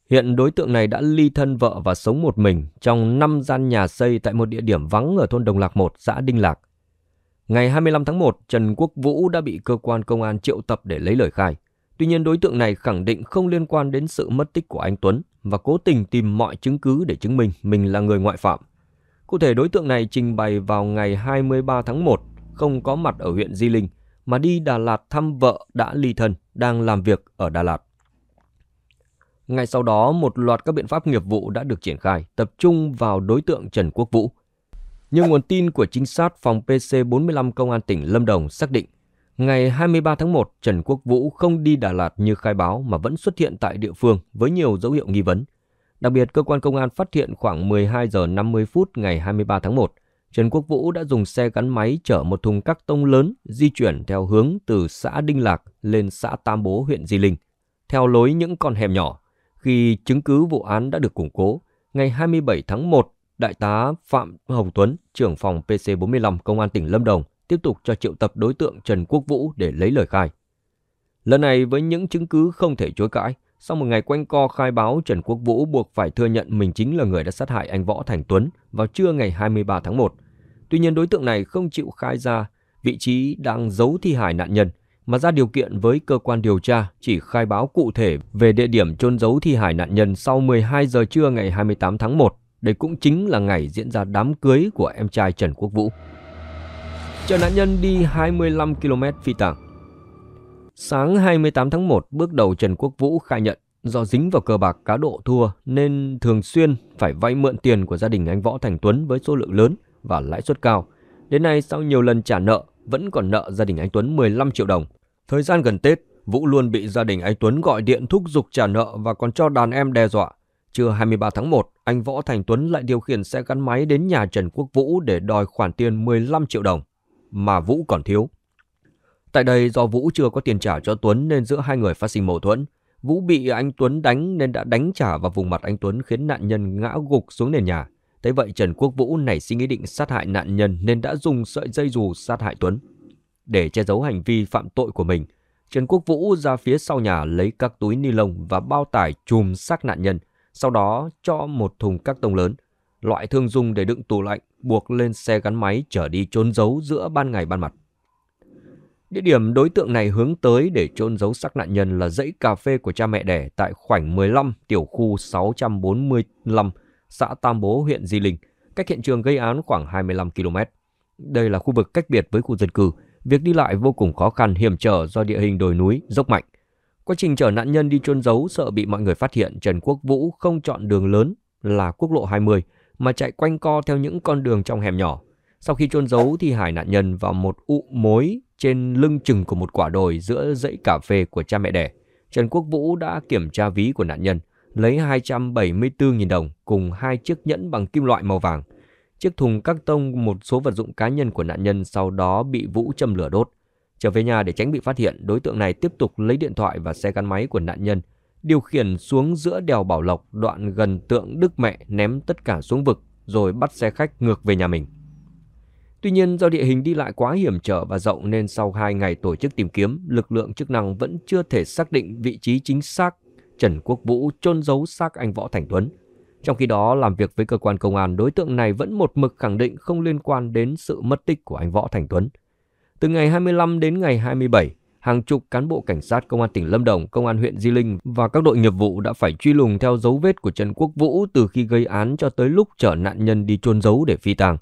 Hiện đối tượng này đã ly thân vợ và sống một mình trong 5 gian nhà xây tại một địa điểm vắng ở thôn Đồng Lạc 1, xã Đinh Lạc. Ngày 25 tháng 1, Trần Quốc Vũ đã bị cơ quan công an triệu tập để lấy lời khai. Tuy nhiên đối tượng này khẳng định không liên quan đến sự mất tích của anh Tuấn và cố tình tìm mọi chứng cứ để chứng minh mình là người ngoại phạm. Cụ thể đối tượng này trình bày vào ngày 23 tháng 1, không có mặt ở huyện Di Linh, mà đi Đà Lạt thăm vợ đã ly thân, đang làm việc ở Đà Lạt. Ngay sau đó, một loạt các biện pháp nghiệp vụ đã được triển khai, tập trung vào đối tượng Trần Quốc Vũ. Nhưng nguồn tin của trinh sát phòng PC45 Công an tỉnh Lâm Đồng xác định, ngày 23 tháng 1, Trần Quốc Vũ không đi Đà Lạt như khai báo mà vẫn xuất hiện tại địa phương với nhiều dấu hiệu nghi vấn – Đặc biệt, cơ quan công an phát hiện khoảng 12 giờ 50 phút ngày 23 tháng 1, Trần Quốc Vũ đã dùng xe gắn máy chở một thùng các tông lớn di chuyển theo hướng từ xã Đinh Lạc lên xã Tam Bố, huyện Di Linh, theo lối những con hẻm nhỏ. Khi chứng cứ vụ án đã được củng cố, ngày 27 tháng 1, Đại tá Phạm Hồng Tuấn, trưởng phòng PC45 Công an tỉnh Lâm Đồng, tiếp tục cho triệu tập đối tượng Trần Quốc Vũ để lấy lời khai. Lần này với những chứng cứ không thể chối cãi, sau một ngày quanh co khai báo, Trần Quốc Vũ buộc phải thừa nhận mình chính là người đã sát hại anh Võ Thành Tuấn vào trưa ngày 23 tháng 1. Tuy nhiên đối tượng này không chịu khai ra vị trí đang giấu thi hài nạn nhân mà ra điều kiện với cơ quan điều tra chỉ khai báo cụ thể về địa điểm chôn giấu thi hài nạn nhân sau 12 giờ trưa ngày 28 tháng 1. Đây cũng chính là ngày diễn ra đám cưới của em trai Trần Quốc Vũ. Chở nạn nhân đi 25 km phi tàng. Sáng 28 tháng 1, bước đầu Trần Quốc Vũ khai nhận do dính vào cờ bạc cá độ thua nên thường xuyên phải vay mượn tiền của gia đình anh Võ Thành Tuấn với số lượng lớn và lãi suất cao. Đến nay sau nhiều lần trả nợ, vẫn còn nợ gia đình anh Tuấn 15 triệu đồng. Thời gian gần Tết, Vũ luôn bị gia đình anh Tuấn gọi điện thúc giục trả nợ và còn cho đàn em đe dọa. Trưa 23 tháng 1, anh Võ Thành Tuấn lại điều khiển xe gắn máy đến nhà Trần Quốc Vũ để đòi khoản tiền 15 triệu đồng mà Vũ còn thiếu. Tại đây do Vũ chưa có tiền trả cho Tuấn nên giữa hai người phát sinh mâu thuẫn. Vũ bị anh Tuấn đánh nên đã đánh trả vào vùng mặt anh Tuấn khiến nạn nhân ngã gục xuống nền nhà. Thế vậy Trần Quốc Vũ nảy sinh ý định sát hại nạn nhân nên đã dùng sợi dây dù sát hại Tuấn. Để che giấu hành vi phạm tội của mình, Trần Quốc Vũ ra phía sau nhà lấy các túi ni lông và bao tải chùm xác nạn nhân, sau đó cho một thùng các tông lớn, loại thương dung để đựng tủ lạnh, buộc lên xe gắn máy chở đi trốn giấu giữa ban ngày ban mặt. Địa điểm đối tượng này hướng tới để trôn giấu xác nạn nhân là dãy cà phê của cha mẹ đẻ tại khoảnh 15 tiểu khu 645, xã Tam Bố, huyện Di Linh, cách hiện trường gây án khoảng 25 km. Đây là khu vực cách biệt với khu dân cư, việc đi lại vô cùng khó khăn hiểm trở do địa hình đồi núi, dốc mạnh. Quá trình chở nạn nhân đi trôn giấu sợ bị mọi người phát hiện, Trần Quốc Vũ không chọn đường lớn là quốc lộ 20 mà chạy quanh co theo những con đường trong hẻm nhỏ. Sau khi trôn giấu thì hải nạn nhân vào một ụ mối trên lưng chừng của một quả đồi giữa dãy cà phê của cha mẹ đẻ, Trần Quốc Vũ đã kiểm tra ví của nạn nhân, lấy 274.000 đồng cùng hai chiếc nhẫn bằng kim loại màu vàng. Chiếc thùng các tông một số vật dụng cá nhân của nạn nhân sau đó bị Vũ châm lửa đốt. Trở về nhà để tránh bị phát hiện, đối tượng này tiếp tục lấy điện thoại và xe gắn máy của nạn nhân, điều khiển xuống giữa đèo Bảo Lộc đoạn gần tượng Đức Mẹ ném tất cả xuống vực rồi bắt xe khách ngược về nhà mình. Tuy nhiên do địa hình đi lại quá hiểm trở và rộng nên sau 2 ngày tổ chức tìm kiếm, lực lượng chức năng vẫn chưa thể xác định vị trí chính xác Trần Quốc Vũ chôn giấu xác anh Võ Thành Tuấn. Trong khi đó, làm việc với cơ quan công an, đối tượng này vẫn một mực khẳng định không liên quan đến sự mất tích của anh Võ Thành Tuấn. Từ ngày 25 đến ngày 27, hàng chục cán bộ cảnh sát công an tỉnh Lâm Đồng, công an huyện Di Linh và các đội nghiệp vụ đã phải truy lùng theo dấu vết của Trần Quốc Vũ từ khi gây án cho tới lúc chở nạn nhân đi chôn giấu để phi tang.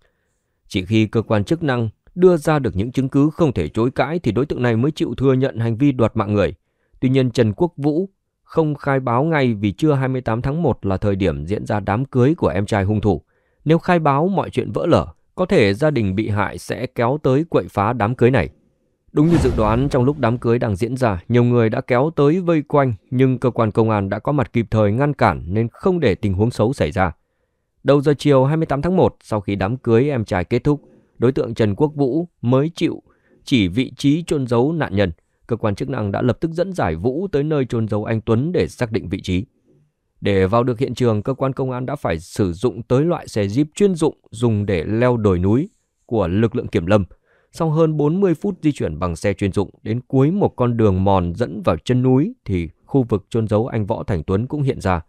Chỉ khi cơ quan chức năng đưa ra được những chứng cứ không thể chối cãi thì đối tượng này mới chịu thừa nhận hành vi đoạt mạng người. Tuy nhiên Trần Quốc Vũ không khai báo ngay vì trưa 28 tháng 1 là thời điểm diễn ra đám cưới của em trai hung thủ. Nếu khai báo mọi chuyện vỡ lở, có thể gia đình bị hại sẽ kéo tới quậy phá đám cưới này. Đúng như dự đoán, trong lúc đám cưới đang diễn ra, nhiều người đã kéo tới vây quanh nhưng cơ quan công an đã có mặt kịp thời ngăn cản nên không để tình huống xấu xảy ra. Đầu giờ chiều 28 tháng 1, sau khi đám cưới em trai kết thúc, đối tượng Trần Quốc Vũ mới chịu chỉ vị trí chôn giấu nạn nhân. Cơ quan chức năng đã lập tức dẫn giải Vũ tới nơi chôn giấu anh Tuấn để xác định vị trí. Để vào được hiện trường, cơ quan công an đã phải sử dụng tới loại xe jeep chuyên dụng dùng để leo đồi núi của lực lượng kiểm lâm. Sau hơn 40 phút di chuyển bằng xe chuyên dụng đến cuối một con đường mòn dẫn vào chân núi thì khu vực chôn giấu anh Võ Thành Tuấn cũng hiện ra.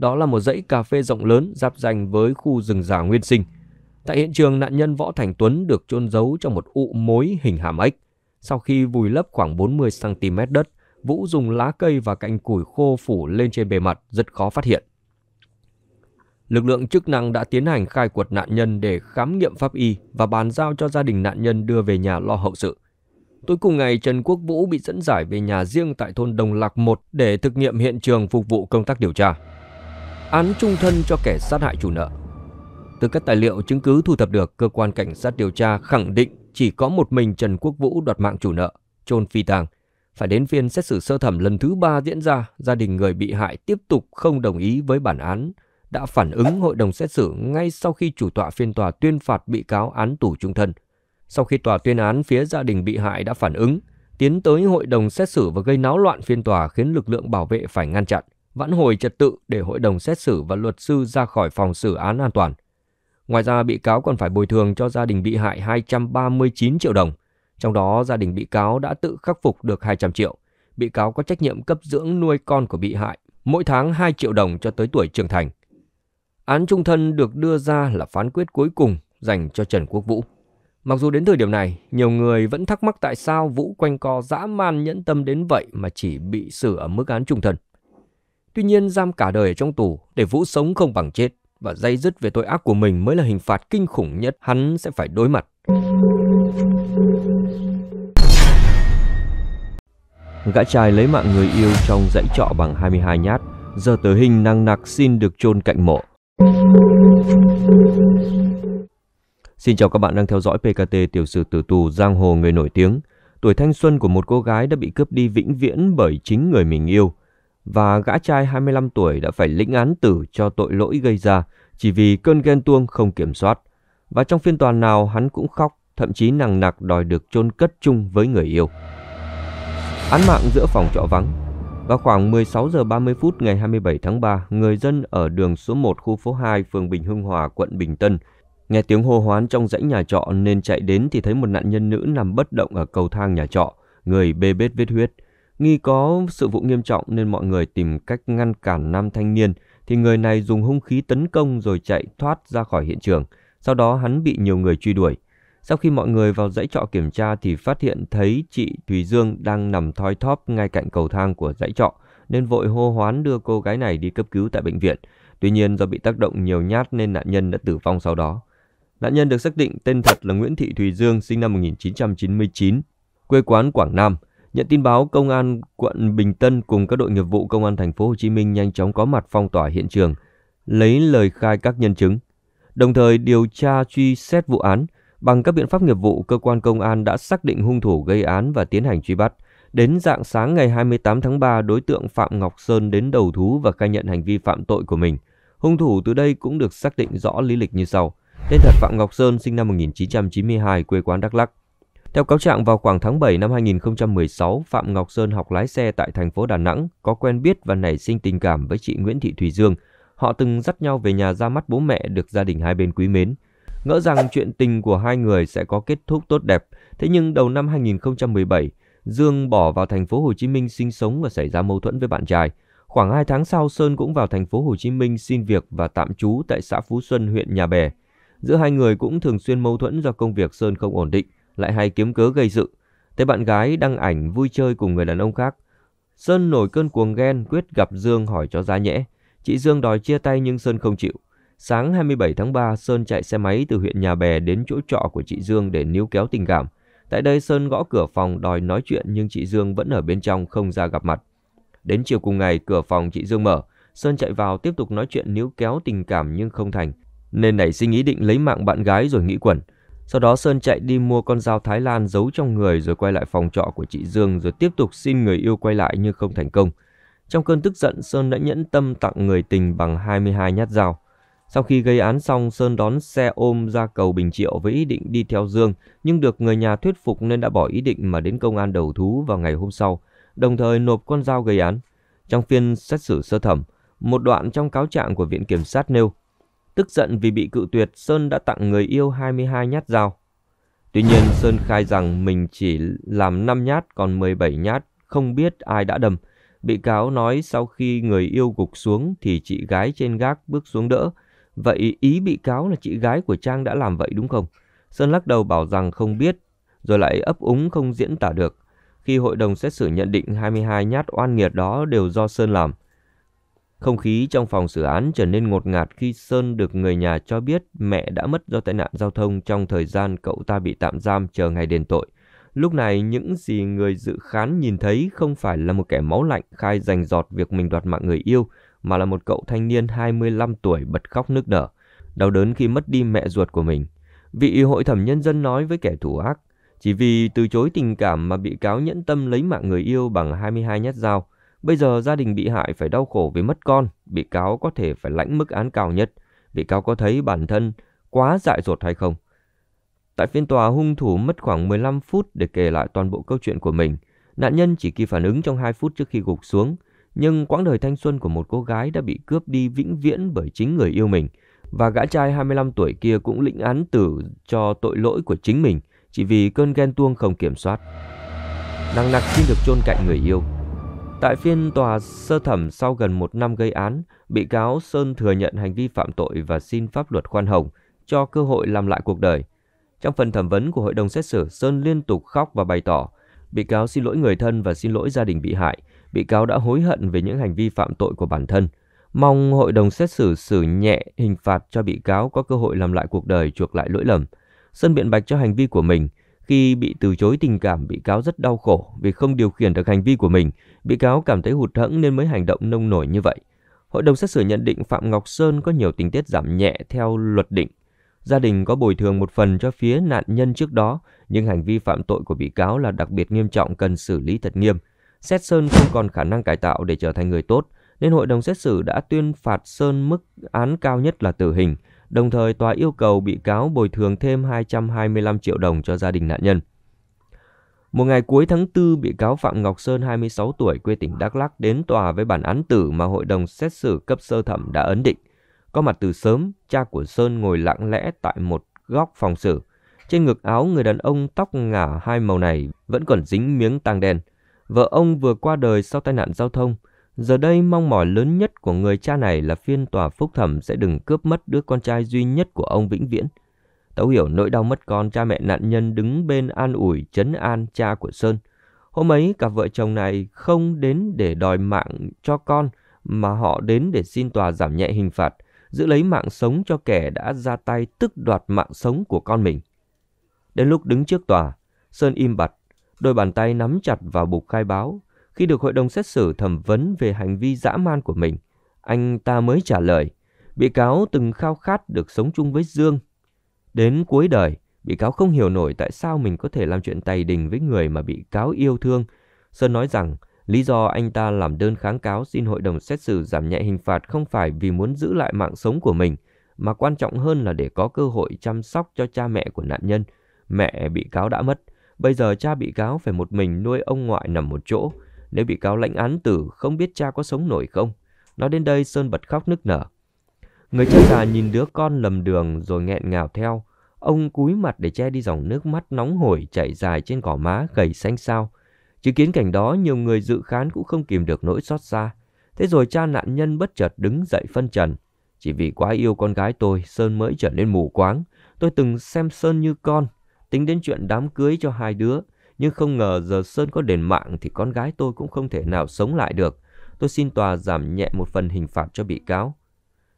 Đó là một dãy cà phê rộng lớn giáp danh với khu rừng già nguyên sinh. Tại hiện trường, nạn nhân Võ Thành Tuấn được chôn giấu trong một ụ mối hình hàm ếch. Sau khi vùi lấp khoảng 40cm đất, Vũ dùng lá cây và cành củi khô phủ lên trên bề mặt rất khó phát hiện. Lực lượng chức năng đã tiến hành khai quật nạn nhân để khám nghiệm pháp y và bàn giao cho gia đình nạn nhân đưa về nhà lo hậu sự. Tối cùng ngày, Trần Quốc Vũ bị dẫn giải về nhà riêng tại thôn Đồng Lạc 1 để thực nghiệm hiện trường phục vụ công tác điều tra án trung thân cho kẻ sát hại chủ nợ. Từ các tài liệu chứng cứ thu thập được, cơ quan cảnh sát điều tra khẳng định chỉ có một mình Trần Quốc Vũ đoạt mạng chủ nợ, chôn phi tàng. Phải đến phiên xét xử sơ thẩm lần thứ ba diễn ra, gia đình người bị hại tiếp tục không đồng ý với bản án, đã phản ứng hội đồng xét xử ngay sau khi chủ tọa phiên tòa tuyên phạt bị cáo án tù trung thân. Sau khi tòa tuyên án, phía gia đình bị hại đã phản ứng, tiến tới hội đồng xét xử và gây náo loạn phiên tòa khiến lực lượng bảo vệ phải ngăn chặn vãn hồi trật tự để hội đồng xét xử và luật sư ra khỏi phòng xử án an toàn. Ngoài ra, bị cáo còn phải bồi thường cho gia đình bị hại 239 triệu đồng. Trong đó, gia đình bị cáo đã tự khắc phục được 200 triệu. Bị cáo có trách nhiệm cấp dưỡng nuôi con của bị hại, mỗi tháng 2 triệu đồng cho tới tuổi trưởng thành. Án trung thân được đưa ra là phán quyết cuối cùng dành cho Trần Quốc Vũ. Mặc dù đến thời điểm này, nhiều người vẫn thắc mắc tại sao Vũ quanh co dã man nhẫn tâm đến vậy mà chỉ bị xử ở mức án trung thân. Tuy nhiên giam cả đời trong tù để Vũ sống không bằng chết và dây dứt về tội ác của mình mới là hình phạt kinh khủng nhất hắn sẽ phải đối mặt. Gã trai lấy mạng người yêu trong dãy trọ bằng 22 nhát, giờ tử hình năng nặc xin được chôn cạnh mộ. Xin chào các bạn đang theo dõi PKT tiểu sử tử tù giang hồ người nổi tiếng. Tuổi thanh xuân của một cô gái đã bị cướp đi vĩnh viễn bởi chính người mình yêu – và gã trai 25 tuổi đã phải lĩnh án tử cho tội lỗi gây ra chỉ vì cơn ghen tuông không kiểm soát. Và trong phiên tòa nào hắn cũng khóc, thậm chí nằng nặc đòi được chôn cất chung với người yêu. Án mạng giữa phòng trọ vắng Vào khoảng 16 giờ 30 phút ngày 27 tháng 3, người dân ở đường số 1 khu phố 2 phường Bình Hưng Hòa, quận Bình Tân Nghe tiếng hô hoán trong dãy nhà trọ nên chạy đến thì thấy một nạn nhân nữ nằm bất động ở cầu thang nhà trọ, người bê bết vết huyết. Nghi có sự vụ nghiêm trọng nên mọi người tìm cách ngăn cản nam thanh niên, thì người này dùng hung khí tấn công rồi chạy thoát ra khỏi hiện trường. Sau đó hắn bị nhiều người truy đuổi. Sau khi mọi người vào dãy trọ kiểm tra thì phát hiện thấy chị Thùy Dương đang nằm thoi thóp ngay cạnh cầu thang của dãy trọ nên vội hô hoán đưa cô gái này đi cấp cứu tại bệnh viện. Tuy nhiên do bị tác động nhiều nhát nên nạn nhân đã tử vong sau đó. Nạn nhân được xác định tên thật là Nguyễn Thị Thùy Dương sinh năm 1999, quê quán Quảng Nam – Nhận tin báo, công an quận Bình Tân cùng các đội nghiệp vụ công an thành phố Hồ Chí Minh nhanh chóng có mặt phong tỏa hiện trường, lấy lời khai các nhân chứng. Đồng thời điều tra truy xét vụ án, bằng các biện pháp nghiệp vụ cơ quan công an đã xác định hung thủ gây án và tiến hành truy bắt. Đến dạng sáng ngày 28 tháng 3, đối tượng Phạm Ngọc Sơn đến đầu thú và khai nhận hành vi phạm tội của mình. Hung thủ từ đây cũng được xác định rõ lý lịch như sau. Tên thật Phạm Ngọc Sơn sinh năm 1992, quê quán Đắk Lắk theo cáo trạng, vào khoảng tháng 7 năm 2016, Phạm Ngọc Sơn học lái xe tại thành phố Đà Nẵng, có quen biết và nảy sinh tình cảm với chị Nguyễn Thị Thùy Dương. Họ từng dắt nhau về nhà ra mắt bố mẹ được gia đình hai bên quý mến. Ngỡ rằng chuyện tình của hai người sẽ có kết thúc tốt đẹp, thế nhưng đầu năm 2017, Dương bỏ vào thành phố Hồ Chí Minh sinh sống và xảy ra mâu thuẫn với bạn trai. Khoảng 2 tháng sau, Sơn cũng vào thành phố Hồ Chí Minh xin việc và tạm trú tại xã Phú Xuân, huyện Nhà Bè. Giữa hai người cũng thường xuyên mâu thuẫn do công việc Sơn không ổn định lại hay kiếm cớ gây sự. Thấy bạn gái đăng ảnh vui chơi cùng người đàn ông khác. Sơn nổi cơn cuồng ghen quyết gặp Dương hỏi cho ra nhẽ. Chị Dương đòi chia tay nhưng Sơn không chịu. Sáng 27 tháng 3, Sơn chạy xe máy từ huyện Nhà Bè đến chỗ trọ của chị Dương để níu kéo tình cảm. Tại đây Sơn gõ cửa phòng đòi nói chuyện nhưng chị Dương vẫn ở bên trong không ra gặp mặt. Đến chiều cùng ngày, cửa phòng chị Dương mở. Sơn chạy vào tiếp tục nói chuyện níu kéo tình cảm nhưng không thành. Nên nảy sinh ý định lấy mạng bạn gái rồi nghĩ quẩn. Sau đó Sơn chạy đi mua con dao Thái Lan giấu trong người rồi quay lại phòng trọ của chị Dương rồi tiếp tục xin người yêu quay lại nhưng không thành công. Trong cơn tức giận, Sơn đã nhẫn tâm tặng người tình bằng 22 nhát dao. Sau khi gây án xong, Sơn đón xe ôm ra cầu Bình Triệu với ý định đi theo Dương, nhưng được người nhà thuyết phục nên đã bỏ ý định mà đến công an đầu thú vào ngày hôm sau, đồng thời nộp con dao gây án. Trong phiên xét xử sơ thẩm, một đoạn trong cáo trạng của Viện Kiểm sát nêu Tức giận vì bị cự tuyệt, Sơn đã tặng người yêu 22 nhát dao. Tuy nhiên, Sơn khai rằng mình chỉ làm 5 nhát còn 17 nhát, không biết ai đã đâm. Bị cáo nói sau khi người yêu gục xuống thì chị gái trên gác bước xuống đỡ. Vậy ý bị cáo là chị gái của Trang đã làm vậy đúng không? Sơn lắc đầu bảo rằng không biết, rồi lại ấp úng không diễn tả được. Khi hội đồng xét xử nhận định 22 nhát oan nghiệt đó đều do Sơn làm, không khí trong phòng xử án trở nên ngột ngạt khi Sơn được người nhà cho biết mẹ đã mất do tai nạn giao thông trong thời gian cậu ta bị tạm giam chờ ngày đền tội. Lúc này những gì người dự khán nhìn thấy không phải là một kẻ máu lạnh khai giành giọt việc mình đoạt mạng người yêu, mà là một cậu thanh niên 25 tuổi bật khóc nức nở, đau đớn khi mất đi mẹ ruột của mình. Vị hội thẩm nhân dân nói với kẻ thủ ác, chỉ vì từ chối tình cảm mà bị cáo nhẫn tâm lấy mạng người yêu bằng 22 nhát dao, Bây giờ gia đình bị hại phải đau khổ vì mất con, bị cáo có thể phải lãnh mức án cao nhất. Bị cáo có thấy bản thân quá dại dột hay không? Tại phiên tòa, hung thủ mất khoảng 15 phút để kể lại toàn bộ câu chuyện của mình. Nạn nhân chỉ kịp phản ứng trong 2 phút trước khi gục xuống, nhưng quãng đời thanh xuân của một cô gái đã bị cướp đi vĩnh viễn bởi chính người yêu mình. Và gã trai 25 tuổi kia cũng lĩnh án tử cho tội lỗi của chính mình chỉ vì cơn ghen tuông không kiểm soát. Năng nặc xin được chôn cạnh người yêu, Tại phiên tòa sơ thẩm sau gần một năm gây án, bị cáo Sơn thừa nhận hành vi phạm tội và xin pháp luật khoan hồng, cho cơ hội làm lại cuộc đời. Trong phần thẩm vấn của hội đồng xét xử, Sơn liên tục khóc và bày tỏ, bị cáo xin lỗi người thân và xin lỗi gia đình bị hại. Bị cáo đã hối hận về những hành vi phạm tội của bản thân. Mong hội đồng xét xử xử nhẹ hình phạt cho bị cáo có cơ hội làm lại cuộc đời chuộc lại lỗi lầm. Sơn biện bạch cho hành vi của mình – khi bị từ chối tình cảm, bị cáo rất đau khổ vì không điều khiển được hành vi của mình. Bị cáo cảm thấy hụt hẫng nên mới hành động nông nổi như vậy. Hội đồng xét xử nhận định Phạm Ngọc Sơn có nhiều tình tiết giảm nhẹ theo luật định. Gia đình có bồi thường một phần cho phía nạn nhân trước đó, nhưng hành vi phạm tội của bị cáo là đặc biệt nghiêm trọng cần xử lý thật nghiêm. Xét Sơn không còn khả năng cải tạo để trở thành người tốt, nên hội đồng xét xử đã tuyên phạt Sơn mức án cao nhất là tử hình – Đồng thời, tòa yêu cầu bị cáo bồi thường thêm 225 triệu đồng cho gia đình nạn nhân. Một ngày cuối tháng 4, bị cáo Phạm Ngọc Sơn, 26 tuổi, quê tỉnh Đắk Lắk đến tòa với bản án tử mà hội đồng xét xử cấp sơ thẩm đã ấn định. Có mặt từ sớm, cha của Sơn ngồi lặng lẽ tại một góc phòng xử. Trên ngực áo người đàn ông tóc ngả hai màu này vẫn còn dính miếng tang đen. Vợ ông vừa qua đời sau tai nạn giao thông, Giờ đây mong mỏi lớn nhất của người cha này là phiên tòa phúc thẩm sẽ đừng cướp mất đứa con trai duy nhất của ông vĩnh viễn. Tấu hiểu nỗi đau mất con cha mẹ nạn nhân đứng bên an ủi chấn an cha của Sơn. Hôm ấy cả vợ chồng này không đến để đòi mạng cho con mà họ đến để xin tòa giảm nhẹ hình phạt, giữ lấy mạng sống cho kẻ đã ra tay tức đoạt mạng sống của con mình. Đến lúc đứng trước tòa, Sơn im bặt, đôi bàn tay nắm chặt vào bục khai báo, khi được hội đồng xét xử thẩm vấn về hành vi dã man của mình, anh ta mới trả lời, bị cáo từng khao khát được sống chung với Dương. Đến cuối đời, bị cáo không hiểu nổi tại sao mình có thể làm chuyện tày đình với người mà bị cáo yêu thương. Sơn nói rằng lý do anh ta làm đơn kháng cáo xin hội đồng xét xử giảm nhẹ hình phạt không phải vì muốn giữ lại mạng sống của mình, mà quan trọng hơn là để có cơ hội chăm sóc cho cha mẹ của nạn nhân. Mẹ bị cáo đã mất, bây giờ cha bị cáo phải một mình nuôi ông ngoại nằm một chỗ, nếu bị cáo lãnh án tử không biết cha có sống nổi không? Nói đến đây Sơn bật khóc nức nở. Người cha già nhìn đứa con lầm đường rồi nghẹn ngào theo. Ông cúi mặt để che đi dòng nước mắt nóng hổi chảy dài trên gò má gầy xanh xao. Chứng kiến cảnh đó nhiều người dự khán cũng không kìm được nỗi xót xa. Thế rồi cha nạn nhân bất chợt đứng dậy phân trần. Chỉ vì quá yêu con gái tôi, Sơn mới trở nên mù quáng. Tôi từng xem Sơn như con, tính đến chuyện đám cưới cho hai đứa. Nhưng không ngờ giờ Sơn có đền mạng thì con gái tôi cũng không thể nào sống lại được. Tôi xin tòa giảm nhẹ một phần hình phạt cho bị cáo.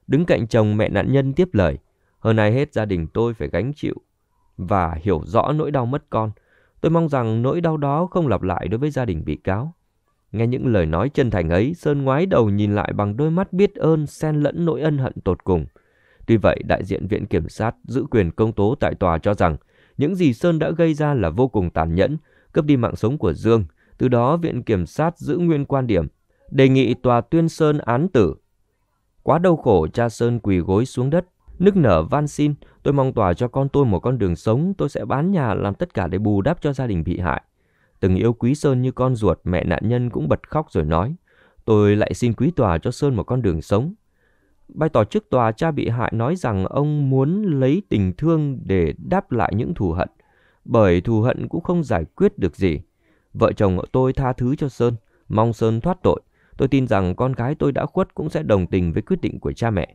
Đứng cạnh chồng mẹ nạn nhân tiếp lời. Hơn ai hết gia đình tôi phải gánh chịu và hiểu rõ nỗi đau mất con. Tôi mong rằng nỗi đau đó không lặp lại đối với gia đình bị cáo. Nghe những lời nói chân thành ấy, Sơn ngoái đầu nhìn lại bằng đôi mắt biết ơn xen lẫn nỗi ân hận tột cùng. Tuy vậy, đại diện Viện Kiểm sát giữ quyền công tố tại tòa cho rằng những gì Sơn đã gây ra là vô cùng tàn nhẫn, cướp đi mạng sống của Dương. Từ đó Viện Kiểm sát giữ nguyên quan điểm, đề nghị tòa tuyên Sơn án tử. Quá đau khổ cha Sơn quỳ gối xuống đất, nức nở van xin, tôi mong tòa cho con tôi một con đường sống, tôi sẽ bán nhà làm tất cả để bù đắp cho gia đình bị hại. Từng yêu quý Sơn như con ruột, mẹ nạn nhân cũng bật khóc rồi nói, tôi lại xin quý tòa cho Sơn một con đường sống bày tỏ trước tòa cha bị hại nói rằng ông muốn lấy tình thương để đáp lại những thù hận, bởi thù hận cũng không giải quyết được gì. Vợ chồng tôi tha thứ cho Sơn, mong Sơn thoát tội. Tôi tin rằng con gái tôi đã khuất cũng sẽ đồng tình với quyết định của cha mẹ.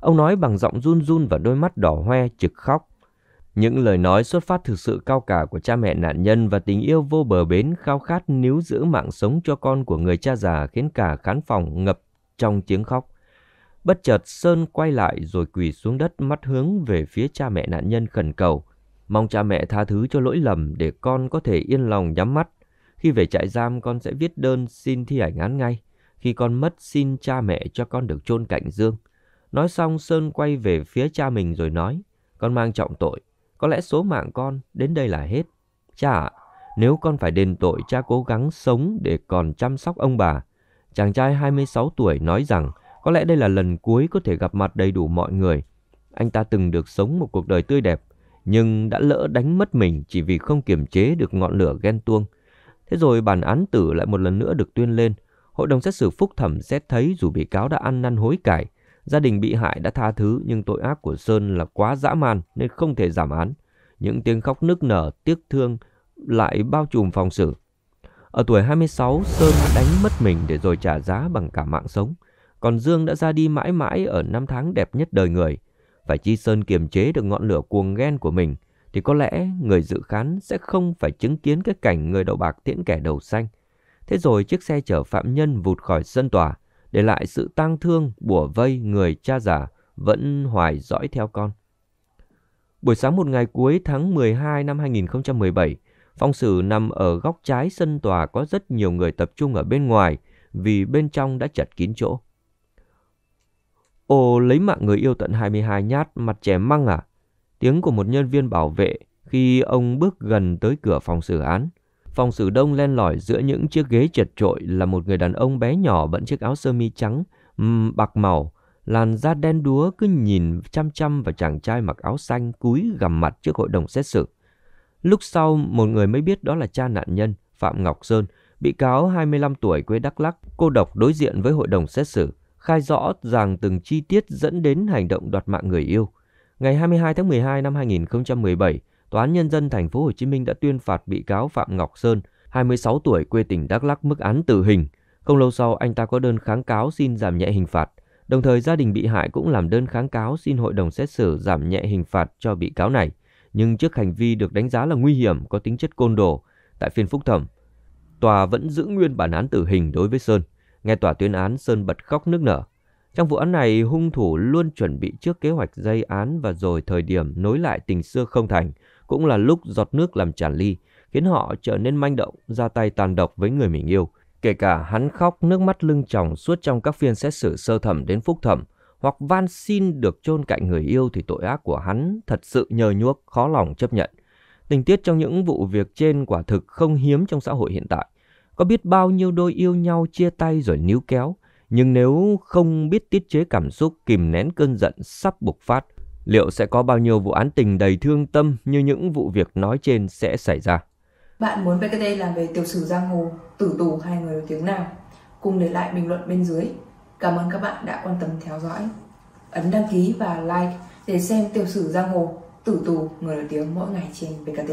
Ông nói bằng giọng run run và đôi mắt đỏ hoe trực khóc. Những lời nói xuất phát thực sự cao cả của cha mẹ nạn nhân và tình yêu vô bờ bến khao khát níu giữ mạng sống cho con của người cha già khiến cả khán phòng ngập trong tiếng khóc. Bất chợt Sơn quay lại rồi quỳ xuống đất mắt hướng về phía cha mẹ nạn nhân khẩn cầu. Mong cha mẹ tha thứ cho lỗi lầm để con có thể yên lòng nhắm mắt. Khi về trại giam con sẽ viết đơn xin thi hành án ngay. Khi con mất xin cha mẹ cho con được chôn cạnh dương. Nói xong Sơn quay về phía cha mình rồi nói. Con mang trọng tội. Có lẽ số mạng con đến đây là hết. Cha ạ, nếu con phải đền tội cha cố gắng sống để còn chăm sóc ông bà. Chàng trai 26 tuổi nói rằng có lẽ đây là lần cuối có thể gặp mặt đầy đủ mọi người. Anh ta từng được sống một cuộc đời tươi đẹp, nhưng đã lỡ đánh mất mình chỉ vì không kiềm chế được ngọn lửa ghen tuông. Thế rồi bản án tử lại một lần nữa được tuyên lên. Hội đồng xét xử phúc thẩm xét thấy dù bị cáo đã ăn năn hối cải, gia đình bị hại đã tha thứ nhưng tội ác của Sơn là quá dã man nên không thể giảm án. Những tiếng khóc nức nở, tiếc thương lại bao trùm phòng xử. Ở tuổi 26, Sơn đánh mất mình để rồi trả giá bằng cả mạng sống còn Dương đã ra đi mãi mãi ở năm tháng đẹp nhất đời người. Phải Chi Sơn kiềm chế được ngọn lửa cuồng ghen của mình, thì có lẽ người dự khán sẽ không phải chứng kiến cái cảnh người đầu bạc tiễn kẻ đầu xanh. Thế rồi chiếc xe chở phạm nhân vụt khỏi sân tòa, để lại sự tang thương bủa vây người cha già vẫn hoài dõi theo con. Buổi sáng một ngày cuối tháng 12 năm 2017, phong sử nằm ở góc trái sân tòa có rất nhiều người tập trung ở bên ngoài vì bên trong đã chật kín chỗ. Ồ, lấy mạng người yêu tận 22 nhát, mặt chém măng à? Tiếng của một nhân viên bảo vệ khi ông bước gần tới cửa phòng xử án. Phòng xử đông len lỏi giữa những chiếc ghế chật trội là một người đàn ông bé nhỏ bận chiếc áo sơ mi trắng, bạc màu, làn da đen đúa cứ nhìn chăm chăm vào chàng trai mặc áo xanh cúi gằm mặt trước hội đồng xét xử. Lúc sau, một người mới biết đó là cha nạn nhân, Phạm Ngọc Sơn, bị cáo 25 tuổi quê Đắk Lắc, cô độc đối diện với hội đồng xét xử khai rõ ràng từng chi tiết dẫn đến hành động đoạt mạng người yêu. Ngày 22 tháng 12 năm 2017, Tòa án Nhân dân Thành phố Hồ Chí Minh đã tuyên phạt bị cáo Phạm Ngọc Sơn, 26 tuổi quê tỉnh Đắk Lắk mức án tử hình. Không lâu sau, anh ta có đơn kháng cáo xin giảm nhẹ hình phạt. Đồng thời, gia đình bị hại cũng làm đơn kháng cáo xin hội đồng xét xử giảm nhẹ hình phạt cho bị cáo này. Nhưng trước hành vi được đánh giá là nguy hiểm có tính chất côn đồ, tại phiên phúc thẩm, tòa vẫn giữ nguyên bản án tử hình đối với Sơn. Nghe tòa tuyên án, Sơn bật khóc nước nở. Trong vụ án này, hung thủ luôn chuẩn bị trước kế hoạch dây án và rồi thời điểm nối lại tình xưa không thành, cũng là lúc giọt nước làm tràn ly, khiến họ trở nên manh động, ra tay tàn độc với người mình yêu. Kể cả hắn khóc nước mắt lưng tròng suốt trong các phiên xét xử sơ thẩm đến phúc thẩm, hoặc van xin được chôn cạnh người yêu thì tội ác của hắn thật sự nhờ nhuốc, khó lòng chấp nhận. Tình tiết trong những vụ việc trên quả thực không hiếm trong xã hội hiện tại. Có biết bao nhiêu đôi yêu nhau chia tay rồi níu kéo, nhưng nếu không biết tiết chế cảm xúc kìm nén cơn giận sắp bộc phát, liệu sẽ có bao nhiêu vụ án tình đầy thương tâm như những vụ việc nói trên sẽ xảy ra? Bạn muốn VKT làm về tiểu sử giang hồ, tử tù hay người nổi tiếng nào? Cùng để lại bình luận bên dưới. Cảm ơn các bạn đã quan tâm theo dõi. Ấn đăng ký và like để xem tiểu sử giang hồ, tử tù, người nổi tiếng mỗi ngày trên VKT.